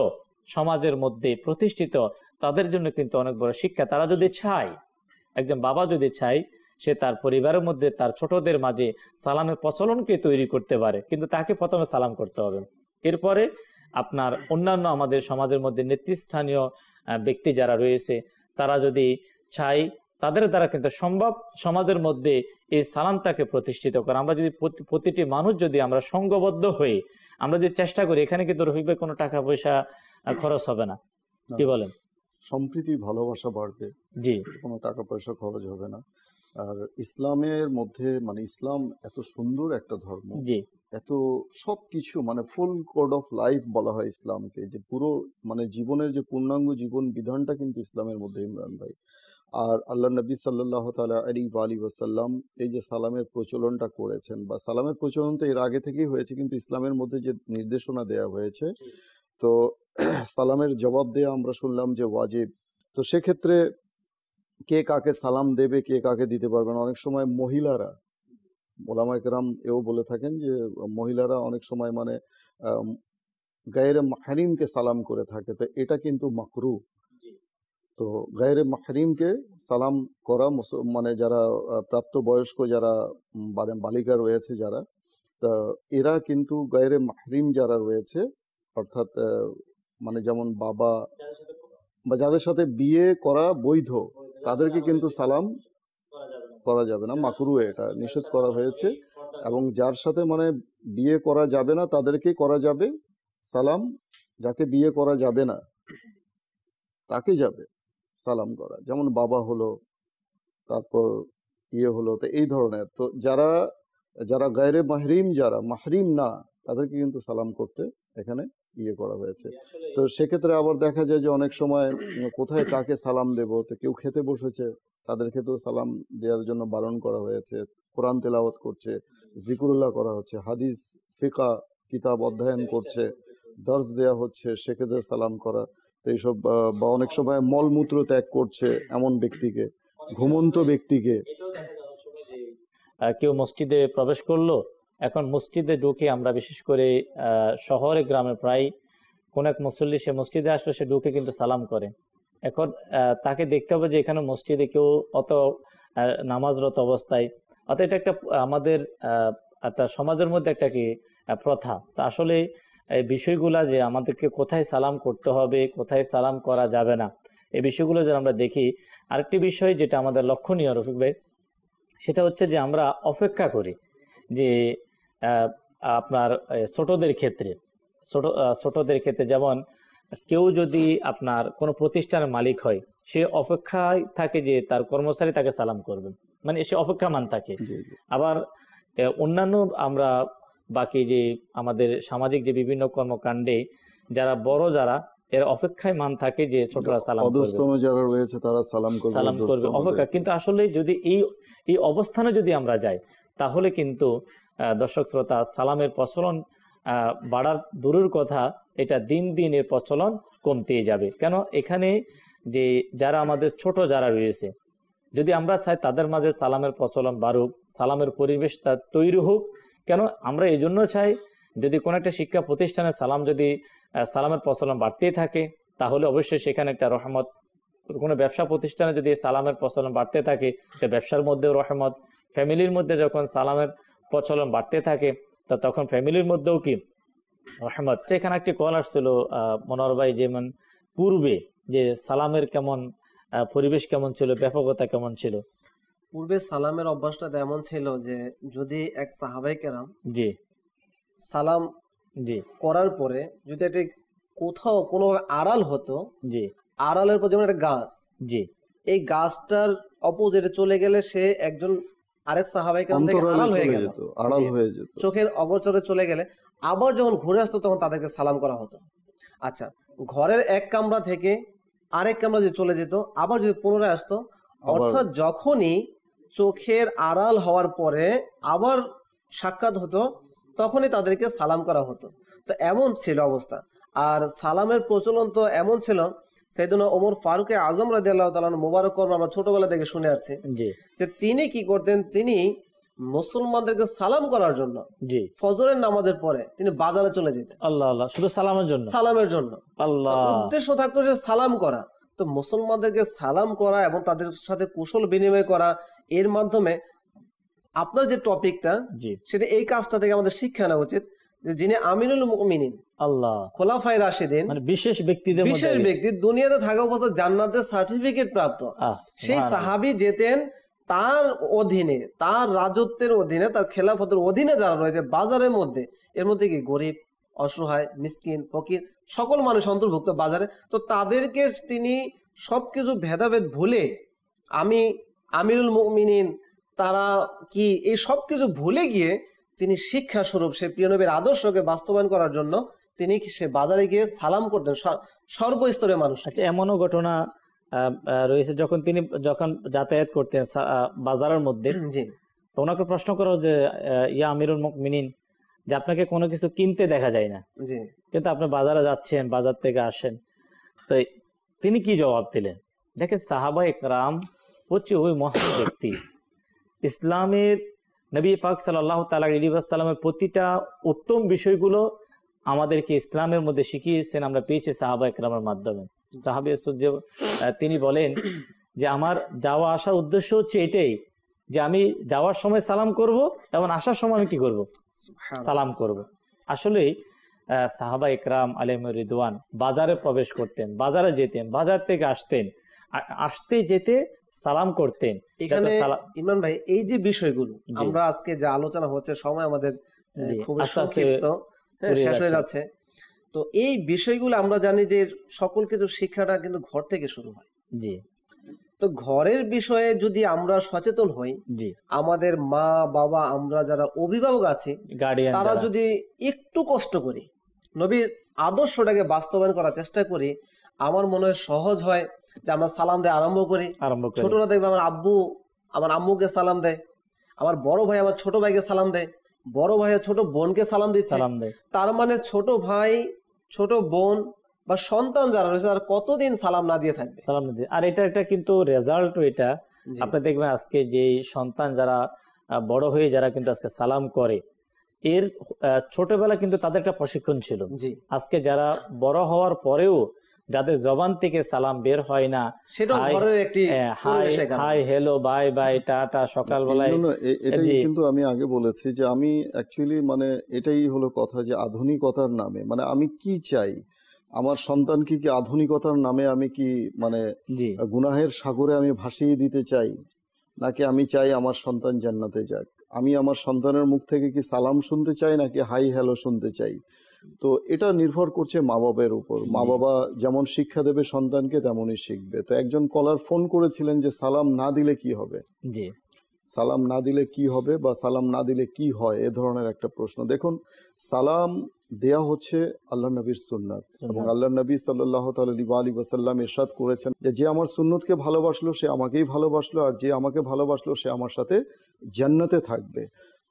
সমাজের মধ্যে প্রতিষ্ঠিত তাদের জন্য কিন্তু অনেক বড় শিক্ষা তারা যদি চায় একজন বাবা যদি চাই সে তার পরিবারের মধ্যে তার ছোটদের মাঝে সালামের প্রচলনকে তৈরি করতে পারে কিন্তু তাকে প্রথমে সালাম করতে হবে এরপরে আপনার অন্যান্য আমাদের সমাজের মধ্যে নেতৃস্থানীয় ব্যক্তি যারা রয়েছে তারা যদি চাই তাদের দ্বারা কিন্তু সম্ভব সমাজের মধ্যে এই সালামটাকে প্রতিষ্ঠিত করা আমরা যদি প্রতিটি মানুষ যদি আমরা সঙ্গবদ্ধ হয়ে আমরা যদি চেষ্টা করি এখানে কিন্তু রফিক কোনো টাকা পয়সা খরচ হবে না কি বলেন সম্প্রীতি ভালোবাসা বাড়বে জি কোনো টাকা পয়সা খরচ হবে না আর ইসলামের মধ্যে মানে ইসলাম এত সুন্দর একটা ধর্ম এত এত সবকিছু মানে ফুল কোড অফ লাইফ বলা হয় ইসলামকে যে পুরো মানে জীবনের যে পূর্ণাঙ্গ জীবন বিধানটা কিন্তু ইসলামের মধ্যে ইমরান ভাই আর আল্লাহ নবী সাল্লাহ তালা আলী আলী ওসাল্লাম এই যে সালামের প্রচলনটা করেছেন বা সালামের প্রচলন তো এর আগে থেকেই হয়েছে কিন্তু ইসলামের মধ্যে যে নির্দেশনা দেয়া হয়েছে তো সালামের জবাব দেওয়া আমরা শুনলাম যে ওয়াজিব তো সেক্ষেত্রে কে কাকে সালাম দেবে কে কাকে দিতে পারবেন অনেক সময় মহিলারা ওলামাইকরাম এও বলে থাকেন যে মহিলারা অনেক সময় মানে গায়ের মাহরিমকে সালাম করে থাকে তো এটা কিন্তু মাকরু তো গায়ের মাহরিমকে সালাম করা মানে যারা প্রাপ্ত বয়স্ক যারা বালিকা রয়েছে যারা তা এরা কিন্তু গায়ের মাহরিম যারা রয়েছে অর্থাৎ মানে যেমন বাবা বা যাদের সাথে বিয়ে করা বৈধ তাদেরকে কিন্তু সালাম করা যাবে না মাকুরুয়ে এটা নিষেধ করা হয়েছে এবং যার সাথে মানে বিয়ে করা যাবে না তাদেরকে করা যাবে সালাম যাকে বিয়ে করা যাবে না তাকে যাবে সালাম করা যেমন বাবা হলো তারপর ইয়ে হলো তো এই ধরনের তো যারা যারা গায়রে মাহরিম যারা মাহরিম না তাদেরকে কিন্তু সালাম করতে এখানে ইয়ে করা হয়েছে তো সেক্ষেত্রে আবার দেখা যায় যে অনেক সময় কোথায় কাকে সালাম দেব তো কেউ খেতে বসেছে তাদের ক্ষেত্রেও সালাম দেওয়ার জন্য বারণ করা হয়েছে কোরআন তেলাওয়াত করছে জিকুরুল্লাহ করা হচ্ছে হাদিস ফিকা কিতাব অধ্যয়ন করছে দর্জ দেয়া হচ্ছে সেক্ষেত্রে সালাম করা তো এইসব বা অনেক সময় মলমূত্র ত্যাগ করছে এমন ব্যক্তিকে ঘুমন্ত ব্যক্তিকে কেউ মসজিদে প্রবেশ করলো এখন মসজিদে ঢুকে আমরা বিশেষ করে শহরে গ্রামে প্রায় কোন এক মুসল্লি সে মসজিদে আসলে সে ঢুকে কিন্তু সালাম করে এখন তাকে দেখতে হবে যে এখানে মসজিদে কেউ অত নামাজরত অবস্থায় অত এটা একটা আমাদের একটা সমাজের মধ্যে একটা কি প্রথা তা আসলে এই বিষয়গুলা যে আমাদেরকে কোথায় সালাম করতে হবে কোথায় সালাম করা যাবে না এই বিষয়গুলো যেন আমরা দেখি আরেকটি বিষয় যেটা আমাদের লক্ষণীয় রফিক ভাই সেটা হচ্ছে যে আমরা অপেক্ষা করি যে আপনার ছোটদের ক্ষেত্রে ছোট ছোটদের ক্ষেত্রে যেমন কেউ যদি আপনার কোনো প্রতিষ্ঠানের মালিক হয় সে অপেক্ষায় থাকে যে তার কর্মচারী তাকে সালাম করবে মানে সে অপেক্ষা মান থাকে আবার অন্যান্য আমরা বাকি যে আমাদের সামাজিক যে বিভিন্ন কর্মকাণ্ডে যারা বড় যারা এর অপেক্ষায় মান থাকে যে ছোটরা সালাম যারা রয়েছে তারা সালাম করবে সালাম করবে অপেক্ষা কিন্তু আসলে যদি এই এই অবস্থানে যদি আমরা যাই তাহলে কিন্তু দর্শক শ্রোতা সালামের প্রচলন বাড়ার দূরের কথা এটা দিন দিন এর প্রচলন কমতেই যাবে কেন এখানে যে যারা আমাদের ছোট যারা রয়েছে যদি আমরা চাই তাদের মাঝে সালামের প্রচলন বাড়ুক সালামের পরিবেশ তার তৈরি হোক কেন আমরা এই জন্য চাই যদি কোনো একটা শিক্ষা প্রতিষ্ঠানে সালাম যদি সালামের প্রচলন বাড়তেই থাকে তাহলে অবশ্যই সেখানে একটা রহমত কোনো ব্যবসা প্রতিষ্ঠানে যদি সালামের প্রচলন বাড়তে থাকে এটা ব্যবসার মধ্যেও রহমত ফ্যামিলির মধ্যে যখন সালামের প্রচলন বাড়তে থাকে তা তখন ফ্যামিলির মধ্যেও কি রহমত সেখানে একটি কল আসছিল ভাই যেমন পূর্বে যে সালামের কেমন পরিবেশ কেমন ছিল ব্যাপকতা কেমন ছিল পূর্বে সালামের অভ্যাসটা এমন ছিল যে যদি এক সাহাবাই কেরাম জি সালাম জি করার পরে যদি একটি কোথাও কোনো আড়াল হতো জি আড়ালের পর যেমন একটা গাছ জি এই গাছটার অপোজিটে চলে গেলে সে একজন আরেক সাহাবাই কালাম থেকে আড়াল হয়ে গেল আড়াল হয়ে যেত চোখের অগোচরে চলে গেলে আবার যখন ঘুরে আসতো তখন তাদেরকে সালাম করা হতো আচ্ছা ঘরের এক কামরা থেকে আরেক কামরা যে চলে যেত আবার যদি পুনরায় আসতো অর্থাৎ যখনই চোখের আড়াল হওয়ার পরে আবার সাক্ষাৎ হতো তখনই তাদেরকে সালাম করা হতো তো এমন ছিল অবস্থা আর সালামের প্রচলন তো এমন ছিল সেই জন্য ওমর ফারুকে আজম রাজি আল্লাহ তালান মোবারক কর্ম আমরা ছোটবেলা থেকে শুনে আসছি যে তিনি কি করতেন তিনি মুসলমানদেরকে সালাম করার জন্য জি ফজরের নামাজের পরে তিনি বাজারে চলে যেতেন আল্লাহ আল্লাহ শুধু সালামের জন্য সালামের জন্য আল্লাহ উদ্দেশ্য থাকতো যে সালাম করা তো মুসলমানদেরকে সালাম করা এবং তাদের সাথে কুশল বিনিময় করা এর মাধ্যমে আপনার যে টপিকটা সেটা এই কাজটা থেকে আমাদের শিক্ষা নেওয়া উচিত যিনি মুমিনিন আল্লাহ খোলাফাই রাশিদিন মানে বিশেষ ব্যক্তিদের বিশেষ ব্যক্তি দুনিয়াতে থাকা জান্নাতের সার্টিফিকেট প্রাপ্ত সেই সাহাবি যেতেন তার অধীনে তার রাজত্বের অধীনে তার খেলাফতের অধীনে যারা রয়েছে বাজারের মধ্যে এর মধ্যে কি গরিব অসহায় মিসকিন ফকির সকল মানুষ অন্তর্ভুক্ত বাজারে তো তাদেরকে তিনি সবকিছু ভেদাভেদ ভুলে আমি আমিরুল মুমিনিন তারা কি এই সব কিছু ভুলে গিয়ে তিনি শিক্ষা স্বরূপ সে প্রিয়নবীর আদর্শকে বাস্তবায়ন করার জন্য তিনি সে বাজারে গিয়ে সালাম করতেন সর্বস্তরের মানুষ আচ্ছা, এমনও ঘটনা রয়েছে যখন তিনি যখন যাতায়াত করতেন বাজারের মধ্যে জি তো ওনাকে প্রশ্ন করো যে ইয়া আমিরুল মুখ মিনিন যে আপনাকে কোনো কিছু কিনতে দেখা যায় না জি কিন্তু আপনি বাজারে যাচ্ছেন বাজার থেকে আসেন তো তিনি কি জবাব দিলেন দেখেন সাহাবা একরাম হচ্ছে ওই মহান ব্যক্তি ইসলামের নবী পাক সাল্লাহ তালা আলিবাসাল্লামের প্রতিটা উত্তম বিষয়গুলো আমাদেরকে ইসলামের মধ্যে শিখিয়েছেন আমরা পেয়েছি সাহাবা ইকরামের মাধ্যমে সাহাবি যে তিনি বলেন যে আমার যাওয়া আসার উদ্দেশ্য হচ্ছে এটাই যে আমি যাওয়ার সময় সালাম করব এবং আসার সময় আমি কি করব সালাম করব। আসলে সাহাবা ইকরাম আলিম রিদওয়ান বাজারে প্রবেশ করতেন বাজারে যেতেন বাজার থেকে আসতেন আসতে যেতে সালাম করতেন এখানে ইমরান ভাই এই যে বিষয়গুলো আমরা আজকে যা আলোচনা হচ্ছে সময় আমাদের খুব সংক্ষিপ্ত হ্যাঁ, শেষ হয়ে যাচ্ছে তো এই বিষয়গুলো আমরা জানি যে সকল কিছু শিক্ষাটা কিন্তু ঘর থেকে শুরু হয় জি তো ঘরের বিষয়ে যদি আমরা সচেতন হই আমাদের মা বাবা আমরা যারা অভিভাবক আছে তারা যদি একটু কষ্ট করি নবীর আদর্শটাকে বাস্তবায়ন করার চেষ্টা করি আমার মনে হয় সহজ হয় যে আমরা সালাম দেয় আরম্ভ করি আরম্ভ ছোটরা দেখবে আমার আব্বু আমার আম্মুকে সালাম দেয় আমার বড় ভাই আমার ছোট ভাইকে সালাম দেয় বড় ভাই ছোট বোনকে সালাম দিচ্ছে তার মানে ছোট ভাই ছোট বোন বা সন্তান যারা রয়েছে তারা কতদিন সালাম না দিয়ে থাকবে সালাম না দিয়ে আর এটা একটা কিন্তু রেজাল্ট এটা আপনি দেখবেন আজকে যে সন্তান যারা বড় হয়ে যারা কিন্তু আজকে সালাম করে এর ছোটবেলা কিন্তু তাদের একটা প্রশিক্ষণ ছিল আজকে যারা বড় হওয়ার পরেও যাদের জবান থেকে সালাম বের হয় না সেটা hi hello bye bye tata সকালবেলায় এটাই কিন্তু আমি আগে বলেছি যে আমি অ্যাকচুয়ালি মানে এটাই হলো কথা যে আধুনিকতার নামে মানে আমি কি চাই আমার সন্তানকে কি আধুনিকতার নামে আমি কি মানে গুনাহের সাগরে আমি ভাসিয়ে দিতে চাই নাকি আমি চাই আমার সন্তান জান্নাতে যাক আমি আমার সন্তানের মুখ থেকে কি সালাম শুনতে চাই নাকি হাই হ্যালো শুনতে চাই তো এটা নির্ভর করছে মা বাবার উপর মা বাবা যেমন শিক্ষা দেবে সন্তানকে তেমনই শিখবে তো একজন কলার ফোন করেছিলেন যে সালাম না দিলে কি হবে সালাম না দিলে কি হবে বা সালাম না দিলে কি হয় এ ধরনের একটা প্রশ্ন দেখুন সালাম দেয়া হচ্ছে আল্লাহ নবীর সুন্নাত এবং আল্লাহ নবী সাল্লাহ আলী ওয়াসাল্লাম ইরশাদ করেছেন যে যে আমার সুন্নতকে ভালোবাসলো সে আমাকেই ভালোবাসলো আর যে আমাকে ভালোবাসলো সে আমার সাথে জান্নাতে থাকবে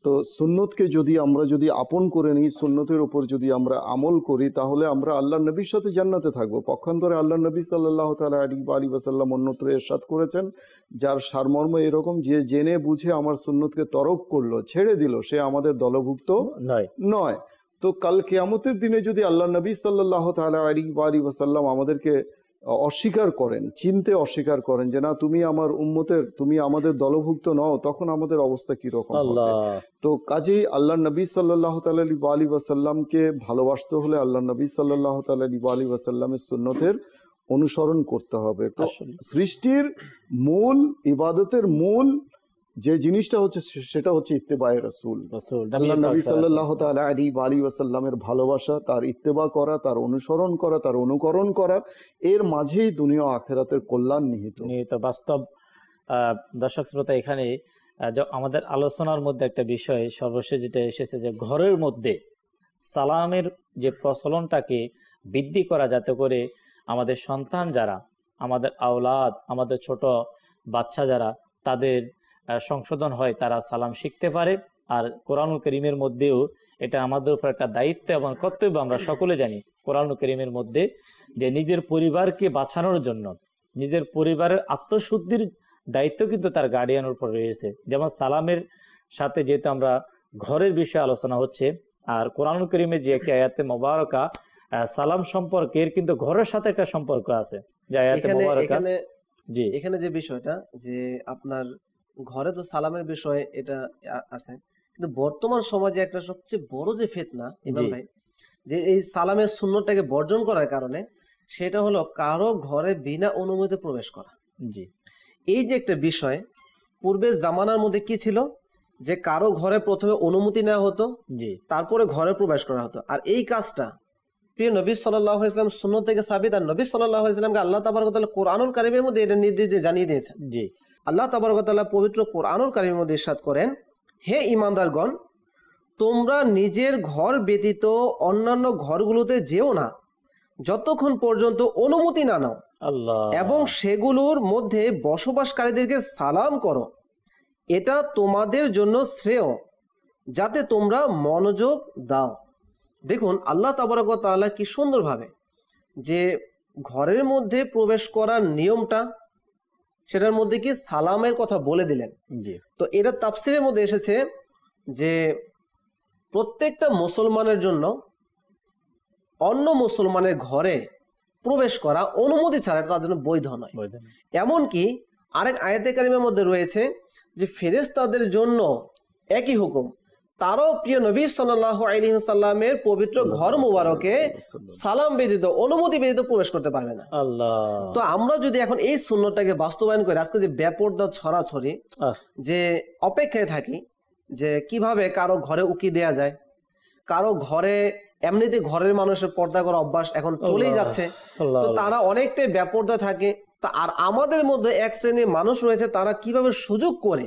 তো সুন্নতকে যদি আমরা যদি আপন করে নিই সুন্নতের ওপর যদি আমরা আমল করি তাহলে আমরা আল্লাহ নবীর সাথে জান্নাতে থাকবো পক্ষান্তরে আল্লাহ নবী সাল্লাহ তালা আলী বাসাল্লাম অন্যত্র এরশাদ করেছেন যার সারমর্ম এরকম যে জেনে বুঝে আমার সুন্নতকে তরক করলো ছেড়ে দিল সে আমাদের দলভুক্ত নয় নয় তো কাল কেয়ামতের দিনে যদি আল্লাহ নবী সাল্লাহ তালা আলী আলী আমাদেরকে অস্বীকার করেন চিনতে অস্বীকার করেন যে না তুমি আমার উম্মতের তুমি আমাদের দলভুক্ত নও তখন আমাদের অবস্থা কিরকম তো কাজেই আল্লাহ নবী সাল্লাহ তালী আলী ওয়াসাল্লামকে ভালোবাসতে হলে আল্লাহ নবী সাল্লাহ তালী আলী ওয়াসাল্লামের সুন্নতের অনুসরণ করতে হবে সৃষ্টির মূল ইবাদতের মূল যে জিনিসটা হচ্ছে সেটা হচ্ছে ইত্তেবায় রসুল আল্লাহ নবী সাল্লাহ আলী আলী ওয়াসাল্লামের ভালোবাসা তার ইত্তেবা করা তার অনুসরণ করা তার অনুকরণ করা এর মাঝেই দুনিয়া আখেরাতের কল্যাণ নিহিত নিহিত বাস্তব দর্শক শ্রোতা এখানে আমাদের আলোচনার মধ্যে একটা বিষয় সর্বশেষ যেটা এসেছে যে ঘরের মধ্যে সালামের যে প্রচলনটাকে বৃদ্ধি করা যাতে করে আমাদের সন্তান যারা আমাদের আওলাদ আমাদের ছোট বাচ্চা যারা তাদের সংশোধন হয় তারা সালাম শিখতে পারে আর কোরআনুল করিমের মধ্যেও এটা আমাদের উপর একটা দায়িত্ব এবং কর্তব্য আমরা সকলে জানি কোরআনুল করিমের মধ্যে যে নিজের পরিবারকে বাঁচানোর জন্য নিজের পরিবারের আত্মশুদ্ধির দায়িত্ব কিন্তু তার গার্ডিয়ানের উপর রয়েছে যেমন সালামের সাথে যেহেতু আমরা ঘরের বিষয়ে আলোচনা হচ্ছে আর কোরআনুল করিমের যে একটি আয়াতে মোবারকা সালাম সম্পর্কের কিন্তু ঘরের সাথে একটা সম্পর্ক আছে যে আয়াতে মোবারকা জি এখানে যে বিষয়টা যে আপনার ঘরে তো সালামের বিষয়ে এটা আছে কিন্তু বর্তমান সমাজে একটা সবচেয়ে বড় যে ফেতনা ইমাম ভাই যে এই সালামের শূন্যটাকে বর্জন করার কারণে সেটা হলো কারো ঘরে বিনা অনুমতিতে প্রবেশ করা জি এই যে একটা বিষয় পূর্বে জামানার মধ্যে কি ছিল যে কারো ঘরে প্রথমে অনুমতি নেওয়া হতো জি তারপরে ঘরে প্রবেশ করা হতো আর এই কাজটা প্রিয় নবী সাল্লাহ ইসলাম শূন্য থেকে সাবিত আর নবী সাল্লাহ ইসলামকে আল্লাহ তাবার কোরআনুল কারিমের মধ্যে এটা নির্দেশ জানিয়ে দিয়েছেন জি আল্লাহ তাবরকতাল্লাহ পবিত্র কোরআনুল কারিমের মধ্যে ইসাদ করেন হে ইমানদারগণ তোমরা নিজের ঘর ব্যতীত অন্যান্য ঘরগুলোতে যেও না যতক্ষণ পর্যন্ত অনুমতি না নাও এবং সেগুলোর মধ্যে বসবাসকারীদেরকে সালাম করো এটা তোমাদের জন্য শ্রেয় যাতে তোমরা মনোযোগ দাও দেখুন আল্লাহ তাবরাক তাল্লাহ কি সুন্দরভাবে যে ঘরের মধ্যে প্রবেশ করার নিয়মটা সেটার মধ্যে কি সালামের কথা বলে দিলেন তো এটা তাপসিরের মধ্যে এসেছে যে প্রত্যেকটা মুসলমানের জন্য অন্য মুসলমানের ঘরে প্রবেশ করা অনুমতি ছাড়া তাদের জন্য বৈধ নয় এমনকি আরেক আয়াতে কারিমের মধ্যে রয়েছে যে ফেরেস তাদের জন্য একই হুকুম তারও প্রিয় নবী সাল্লাহ সাল্লামের পবিত্র ঘর মুবারকে সালাম ব্যতীত অনুমতি ব্যতীত প্রবেশ করতে পারবে না তো আমরা যদি এখন এই শূন্যটাকে বাস্তবায়ন করি আজকে যে ব্যাপরটা ছড়াছড়ি যে অপেক্ষায় থাকি যে কিভাবে কারো ঘরে উকি দেয়া যায় কারো ঘরে এমনিতে ঘরের মানুষের পর্দা করা অভ্যাস এখন চলেই যাচ্ছে তো তারা অনেকটাই ব্যাপরদা থাকে আর আমাদের মধ্যে এক শ্রেণীর মানুষ রয়েছে তারা কিভাবে সুযোগ করে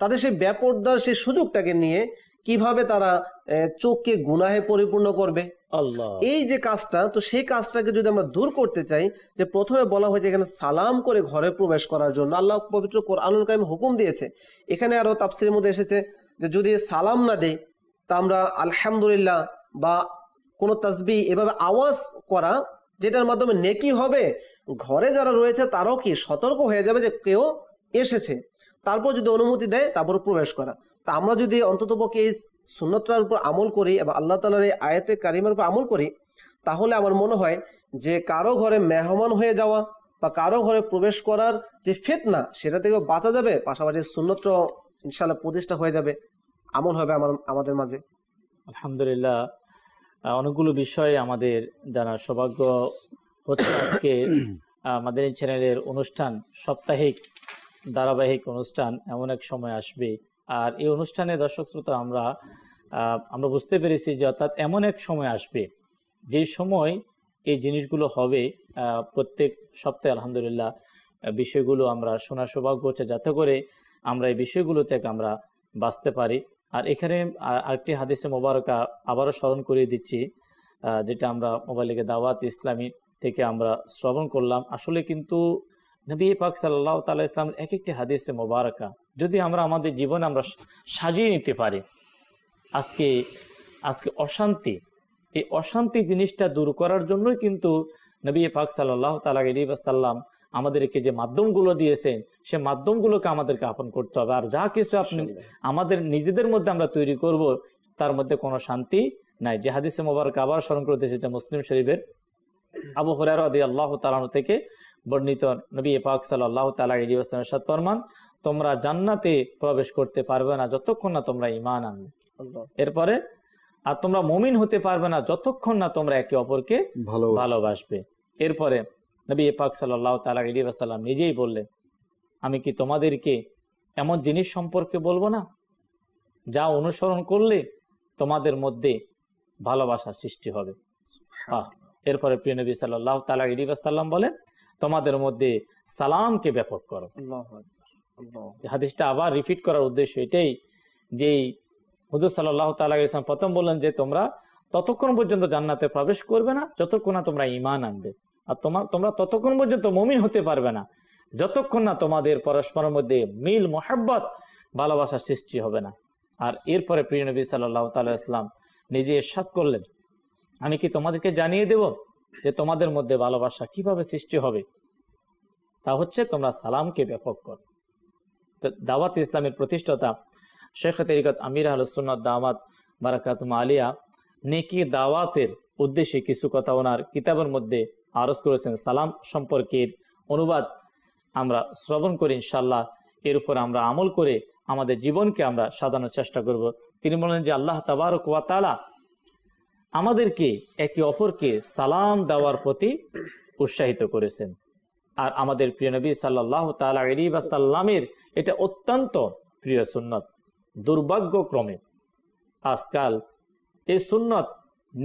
তাদের সেই ব্যাপারদার সেই সুযোগটাকে নিয়ে কিভাবে তারা চোখকে গুনাহে পরিপূর্ণ করবে আল্লাহ এই যে কাজটা তো সেই কাজটাকে যদি আমরা দূর করতে চাই যে প্রথমে বলা হয়েছে এখানে সালাম করে ঘরে প্রবেশ করার জন্য আল্লাহ পবিত্র আনুল কাইম হুকুম দিয়েছে এখানে আরো তাপসির মধ্যে এসেছে যে যদি সালাম না দেয় তা আমরা আলহামদুলিল্লাহ বা কোনো তসবি এভাবে আওয়াজ করা যেটার মাধ্যমে নেকি হবে ঘরে যারা রয়েছে তারাও কি সতর্ক হয়ে যাবে যে কেউ এসেছে তারপর যদি অনুমতি দেয় তারপর প্রবেশ করা তা আমরা যদি অন্ততপক্ষে এই সুন্নতার উপর আমল করি এবং আল্লাহ তালার এই আয়তে কারিমের উপর আমল করি তাহলে আমার মনে হয় যে কারো ঘরে মেহমান হয়ে যাওয়া বা কারো ঘরে প্রবেশ করার যে ফেতনা সেটা থেকেও বাঁচা যাবে পাশাপাশি সুন্নতটাও ইনশাল্লাহ প্রতিষ্ঠা হয়ে যাবে আমল হবে আমার আমাদের মাঝে আলহামদুলিল্লাহ অনেকগুলো বিষয় আমাদের জানার সৌভাগ্য হচ্ছে আজকে আমাদের চ্যানেলের অনুষ্ঠান সাপ্তাহিক ধারাবাহিক অনুষ্ঠান এমন এক সময় আসবে আর এই অনুষ্ঠানে দর্শক শ্রোতা আমরা আমরা বুঝতে পেরেছি যে অর্থাৎ এমন এক সময় আসবে যে সময় এই জিনিসগুলো হবে প্রত্যেক সপ্তাহে আলহামদুলিল্লাহ বিষয়গুলো আমরা শোনার সৌভাগ্য হচ্ছে যাতে করে আমরা এই বিষয়গুলো থেকে আমরা বাঁচতে পারি আর এখানে আরেকটি হাদিসে মোবারকা আবারও স্মরণ করিয়ে দিচ্ছি যেটা আমরা মোবাইলে দাওয়াত ইসলামী থেকে আমরা শ্রবণ করলাম আসলে কিন্তু নবী পাক সাল্লাহ তাল্লাহ ইসলামের এক একটি হাদিসে মোবারকা যদি আমরা আমাদের জীবন আমরা সাজিয়ে নিতে পারি আজকে আজকে অশান্তি এই অশান্তি জিনিসটা দূর করার জন্যই কিন্তু নবী পাক সাল্লাহ তালা সাল্লাম আমাদেরকে যে মাধ্যমগুলো দিয়েছেন সে মাধ্যমগুলোকে আমাদেরকে আপন করতে হবে আর যা কিছু আপনি আমাদের নিজেদের মধ্যে আমরা তৈরি করব তার মধ্যে কোনো শান্তি নাই যে হাদিসে মোবারক আবার স্মরণ করতে সেটা মুসলিম শরীফের আবু হরার আদি আল্লাহ তালানো থেকে বর্ণিত নবী পাক সাল্লাহ তালা আলী আসলামের ফরমান তোমরা জান্নাতে প্রবেশ করতে পারবে না যতক্ষণ না তোমরা ইমান আনবে এরপরে আর তোমরা মমিন হতে পারবে না যতক্ষণ না তোমরা একে অপরকে ভালোবাসবে এরপরে নবী পাক সাল্লাহ তালা আলী আসসালাম নিজেই বললেন আমি কি তোমাদেরকে এমন জিনিস সম্পর্কে বলবো না যা অনুসরণ করলে তোমাদের মধ্যে ভালোবাসার সৃষ্টি হবে এরপরে প্রিয় নবী সাল্লাহ তালা ইডিবাসাল্লাম বলেন তোমাদের মধ্যে সালামকে ব্যাপক করো হাদিসটা আবার রিপিট করার উদ্দেশ্য এটাই যে হুজুর সাল্লাহ তালাম প্রথম বললেন যে তোমরা ততক্ষণ পর্যন্ত জান্নাতে প্রবেশ করবে না যতক্ষণ না তোমরা ইমান আনবে আর তোমার তোমরা ততক্ষণ পর্যন্ত মমিন হতে পারবে না যতক্ষণ না তোমাদের পরস্পরের মধ্যে মিল মোহাব্বত ভালোবাসার সৃষ্টি হবে না আর এরপরে প্রিয় নবী সাল্লাহ তাল্লাহ ইসলাম নিজে সাত করলেন আমি কি তোমাদেরকে জানিয়ে দেব যে তোমাদের মধ্যে ভালোবাসা কিভাবে সৃষ্টি হবে তা হচ্ছে তোমরা সালামকে ব্যাপক কর দাওয়াত ইসলামের প্রতিষ্ঠাতা শেখ তেরিকত আমির আহসুন্নত দাওয়াত বারাকাতুম আলিয়া নেকি দাওয়াতের উদ্দেশ্যে কিছু কথা ওনার কিতাবের মধ্যে আরজ করেছেন সালাম সম্পর্কের অনুবাদ আমরা শ্রবণ করি ইনশাল্লাহ এর উপর আমরা আমল করে আমাদের জীবনকে আমরা সাজানোর চেষ্টা করব তিনি বলেন যে আল্লাহ তাবারক ওয়াতালা আমাদেরকে একে অপরকে সালাম দেওয়ার প্রতি উৎসাহিত করেছেন আর আমাদের প্রিয় নবী সাল্লাহ তালা আলী বা সাল্লামের এটা অত্যন্ত প্রিয় সুন্নত দুর্ভাগ্যক্রমে আজকাল এই সুন্নত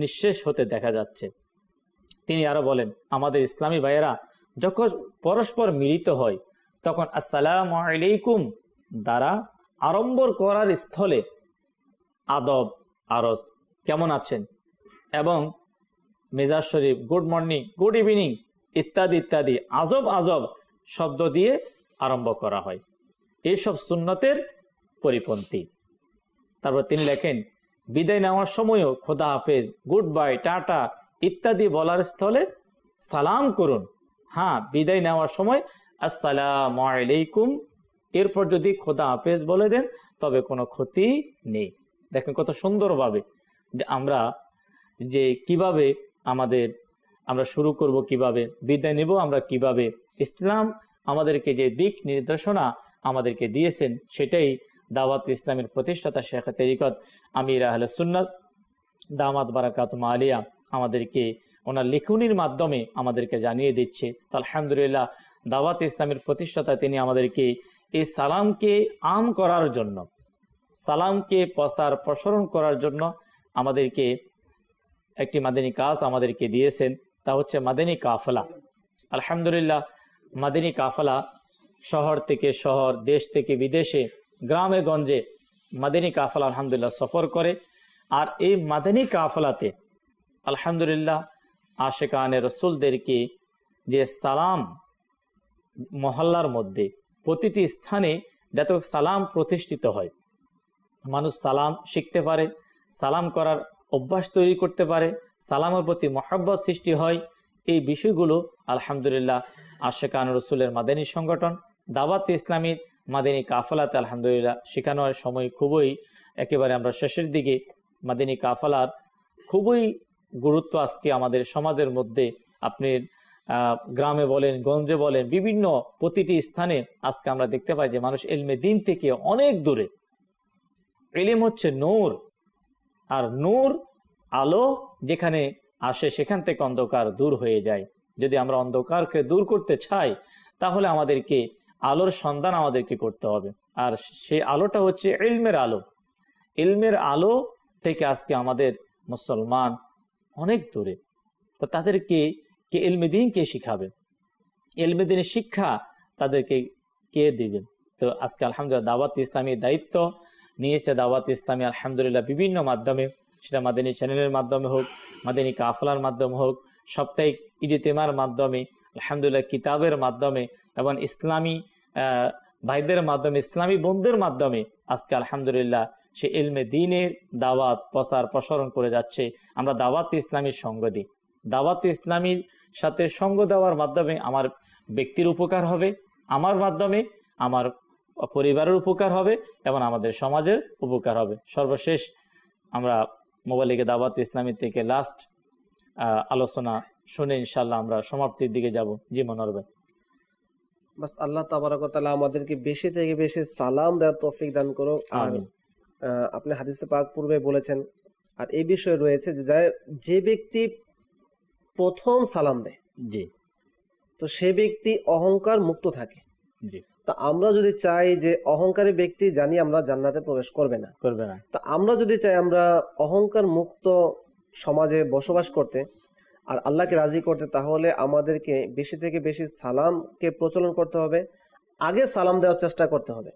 নিঃশেষ হতে দেখা যাচ্ছে তিনি আরো বলেন আমাদের ইসলামী ভাইয়েরা যখন পরস্পর মিলিত হয় তখন আসসালাম আলাইকুম দ্বারা আরম্ভ করার স্থলে আদব আরস কেমন আছেন এবং মেজাজ শরীফ গুড মর্নিং গুড ইভিনিং ইত্যাদি ইত্যাদি আজব আজব শব্দ দিয়ে আরম্ভ করা হয় এইসব সুন্নতের পরিপন্থী তারপর তিনি লেখেন বিদায় নেওয়ার সময়ও খোদা হাফেজ গুড বাই টাটা ইত্যাদি বলার স্থলে সালাম করুন হ্যাঁ বিদায় নেওয়ার সময় আসসালাম আলাইকুম এরপর যদি খোদা হাফেজ বলে দেন তবে কোনো ক্ষতি নেই দেখেন কত সুন্দরভাবে যে আমরা যে কিভাবে আমাদের আমরা শুরু করব কিভাবে বিদায় নেব আমরা কিভাবে ইসলাম আমাদেরকে যে দিক নির্দেশনা আমাদেরকে দিয়েছেন সেটাই দাওয়াত ইসলামের প্রতিষ্ঠাতা শেখ তেরিকত আমির আহ সুন্নাত দামাত বারাকাতুমা আলিয়া আমাদেরকে ওনার লিখুনির মাধ্যমে আমাদেরকে জানিয়ে দিচ্ছে তো আলহামদুলিল্লাহ দাওয়াত ইসলামের প্রতিষ্ঠাতা তিনি আমাদেরকে এই সালামকে আম করার জন্য সালামকে প্রসার প্রসারণ করার জন্য আমাদেরকে একটি মাদিনী কাজ আমাদেরকে দিয়েছেন তা হচ্ছে মাদিনী কাফলা আলহামদুলিল্লাহ মাদিনী কাফলা শহর থেকে শহর দেশ থেকে বিদেশে গ্রামে গঞ্জে মাদিনী কাফলা আলহামদুলিল্লাহ সফর করে আর এই মাদিনী কাফলাতে আলহামদুলিল্লাহ আশেকানের রসুলদেরকে যে সালাম মহল্লার মধ্যে প্রতিটি স্থানে যাতে সালাম প্রতিষ্ঠিত হয় মানুষ সালাম শিখতে পারে সালাম করার অভ্যাস তৈরি করতে পারে সালামের প্রতি মহাব্বত সৃষ্টি হয় এই বিষয়গুলো আলহামদুলিল্লাহ আশেকান রসুলের মাদানী সংগঠন দাবাত ইসলামীর মাদিনী কাফালাতে আলহামদুলিল্লাহ শেখানোর সময় খুবই একেবারে আমরা শেষের দিকে মাদিনী কাফালার খুবই গুরুত্ব আজকে আমাদের সমাজের মধ্যে আপনি গ্রামে বলেন গঞ্জে বলেন বিভিন্ন প্রতিটি স্থানে আজকে আমরা দেখতে পাই যে মানুষ এলমে দিন থেকে অনেক দূরে এলিম হচ্ছে নৌর আর নূর আলো যেখানে আসে সেখান থেকে অন্ধকার দূর হয়ে যায় যদি আমরা অন্ধকারকে দূর করতে চাই তাহলে আমাদেরকে আলোর সন্ধান আমাদেরকে করতে হবে আর সেই আলোটা হচ্ছে ইলমের আলো ইলমের আলো থেকে আজকে আমাদের মুসলমান অনেক দূরে তো তাদেরকে কে এলমেদিন কে শিখাবে এলমেদিনের শিক্ষা তাদেরকে কে দিবে তো আজকে আলহামদুলিল্লাহ দাওয়াত ইসলামী দায়িত্ব নিয়ে এসে দাওয়াত ইসলামী আলহামদুলিল্লাহ বিভিন্ন মাধ্যমে সেটা মাদিনী চ্যানেলের মাধ্যমে হোক মাদিনী কাফলার মাধ্যমে হোক সাপ্তাহিক ইজিতেমার মাধ্যমে আলহামদুলিল্লাহ কিতাবের মাধ্যমে এবং ইসলামী ভাইদের মাধ্যমে ইসলামী বন্ধুর মাধ্যমে আজকে আলহামদুলিল্লাহ সে এলমে দিনের দাওয়াত প্রচার প্রসারণ করে যাচ্ছে আমরা দাওয়াত ইসলামীর সঙ্গ দিই দাওয়াত ইসলামীর সাথে সঙ্গ দেওয়ার মাধ্যমে আমার ব্যক্তির উপকার হবে আমার মাধ্যমে আমার পরিবারের উপকার হবে এবং আমাদের সমাজের উপকার হবে সর্বশেষ আমরা মোবাইলিকে দাওয়াত ইসলামী থেকে লাস্ট আলোচনা শুনে ইনশাল্লাহ আমরা সমাপ্তির দিকে যাব জি মনে বাস আল্লাহ তাবারকতালা আমাদেরকে বেশি থেকে বেশি সালাম দেওয়ার তৌফিক দান করো আর আপনি হাদিসে পাক পূর্বে বলেছেন আর এই বিষয়ে রয়েছে যে যে ব্যক্তি প্রথম সালাম দেয় জি তো সে ব্যক্তি অহংকার মুক্ত থাকে জি তো আমরা যদি চাই যে অহংকারী ব্যক্তি জানি আমরা জান্নাতে প্রবেশ করবে না করবে না তো আমরা যদি চাই আমরা অহংকার মুক্ত সমাজে বসবাস করতে আর আল্লাহকে রাজি করতে তাহলে আমাদেরকে বেশি থেকে বেশি সালামকে প্রচলন করতে হবে আগে সালাম দেওয়ার চেষ্টা করতে হবে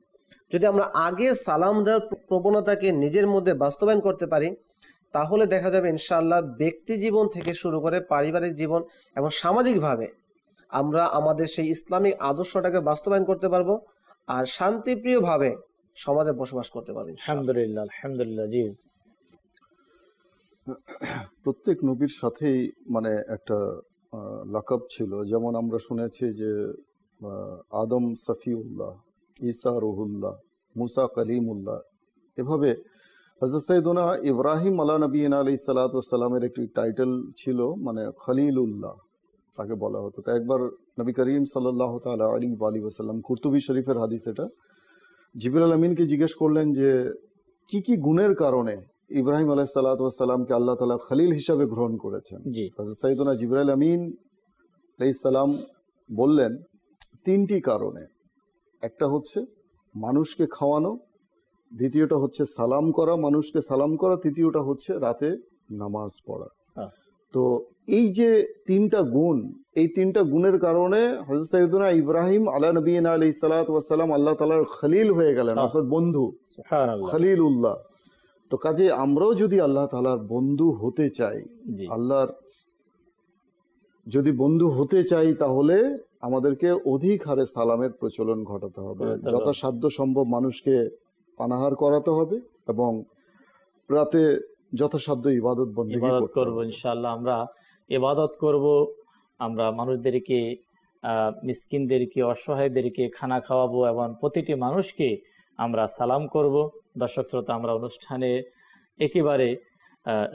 যদি আমরা আগে সালাম দেওয়ার প্রবণতাকে নিজের মধ্যে বাস্তবায়ন করতে পারি তাহলে দেখা যাবে ইনশাআল্লাহ ব্যক্তি জীবন থেকে শুরু করে পারিবারিক জীবন এবং সামাজিকভাবে আমরা আমাদের সেই ইসলামিক আদর্শটাকে বাস্তবায়ন করতে পারবো আর শান্তিপ্রিয়ভাবে সমাজে বসবাস করতে পারবেন আলহামদুলিল্লাহ আলহামদুলিল্লাহ জি প্রত্যেক নবীর সাথেই মানে একটা লাকব ছিল যেমন আমরা শুনেছি যে আদম সফিউল্লাহ ইসা রহুল্লাহ মুসা উল্লাহ এভাবে হজরত সৈদুনা ইব্রাহিম আলা নবীন আলি সালাতামের একটি টাইটেল ছিল মানে খলিল উল্লাহ তাকে বলা হতো তা একবার নবী করিম সাল্লাহ তালা আলী আলী ওসাল্লাম কুর্তুবি শরীফের হাদিস এটা জিবির আল আমিনকে জিজ্ঞেস করলেন যে কি কি গুণের কারণে ইব্রাহিম আলাহ সাল্লাতামকে আল্লাহ তালা খালিল হিসাবে গ্রহণ করেছেন সাইদুনা জিবরাইল আমিন সালাম বললেন তিনটি কারণে একটা হচ্ছে মানুষকে খাওয়ানো দ্বিতীয়টা হচ্ছে সালাম করা মানুষকে সালাম করা তৃতীয়টা হচ্ছে রাতে নামাজ পড়া হ্যাঁ। তো এই যে তিনটা গুণ এই তিনটা গুণের কারণে হজরত সৈয়দুনা ইব্রাহিম আল্লাহ নবীন আলী সালাতাম আল্লাহ তালার খলিল হয়ে গেলেন অর্থাৎ বন্ধু খলিল উল্লাহ তো কাজে আমরাও যদি আল্লাহ তালার বন্ধু হতে চাই আল্লাহর যদি বন্ধু হতে চাই তাহলে আমাদেরকে অধিক হারে সালামের প্রচলন ঘটাতে হবে যথাসাধ্য সম্ভব মানুষকে পানাহার করাতে হবে এবং রাতে যথাসাধ্য ইবাদত বন্দী করব ইনশাল্লাহ আমরা এবাদত করব আমরা মানুষদেরকে মিসকিনদেরকে অসহায়দেরকে খানা খাওয়াবো এবং প্রতিটি মানুষকে আমরা সালাম করব দর্শক শ্রোতা আমরা অনুষ্ঠানে একেবারে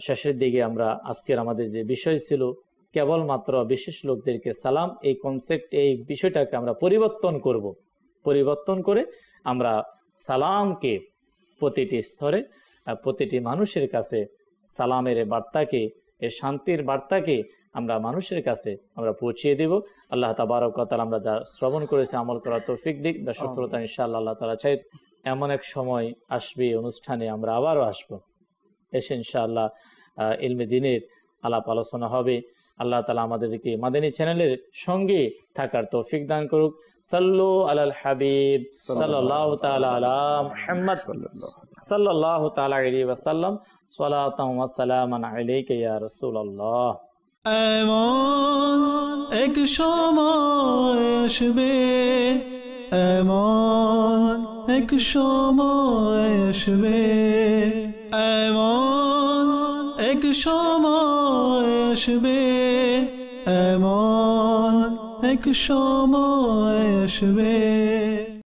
শেষের দিকে আমরা আজকের আমাদের যে বিষয় ছিল কেবলমাত্র বিশেষ লোকদেরকে সালাম এই কনসেপ্ট এই বিষয়টাকে আমরা পরিবর্তন করব পরিবর্তন করে আমরা সালামকে প্রতিটি স্তরে প্রতিটি মানুষের কাছে সালামের বার্তাকে এই শান্তির বার্তাকে আমরা মানুষের কাছে আমরা পৌঁছিয়ে দেব আল্লাহ তাবারক কথা আমরা যা শ্রবণ করেছি আমল করার তৌফিক দিক যা সফলতা ইনশাল আল্লাহ তালা চাই এমন এক সময় আসবে অনুষ্ঠানে আমরা আবারও আসব এসে ইনশাআল্লাহ ইলমে দিনের আলাপ আলোচনা হবে আল্লাহ তালা আমাদেরকে মাদানী চ্যানেলের সঙ্গে থাকার তৌফিক দান করুক সাল্লু আলাল হাবিব সাল্লাহ তালা আলাম সাল্লাহ তালা সাল্লাম صلاة وسلام عليك يا رسول الله ايمان اك شما اشبه ايمان اك شما اشبه ايمان اك شما اشبه ايمان اك شما اشبه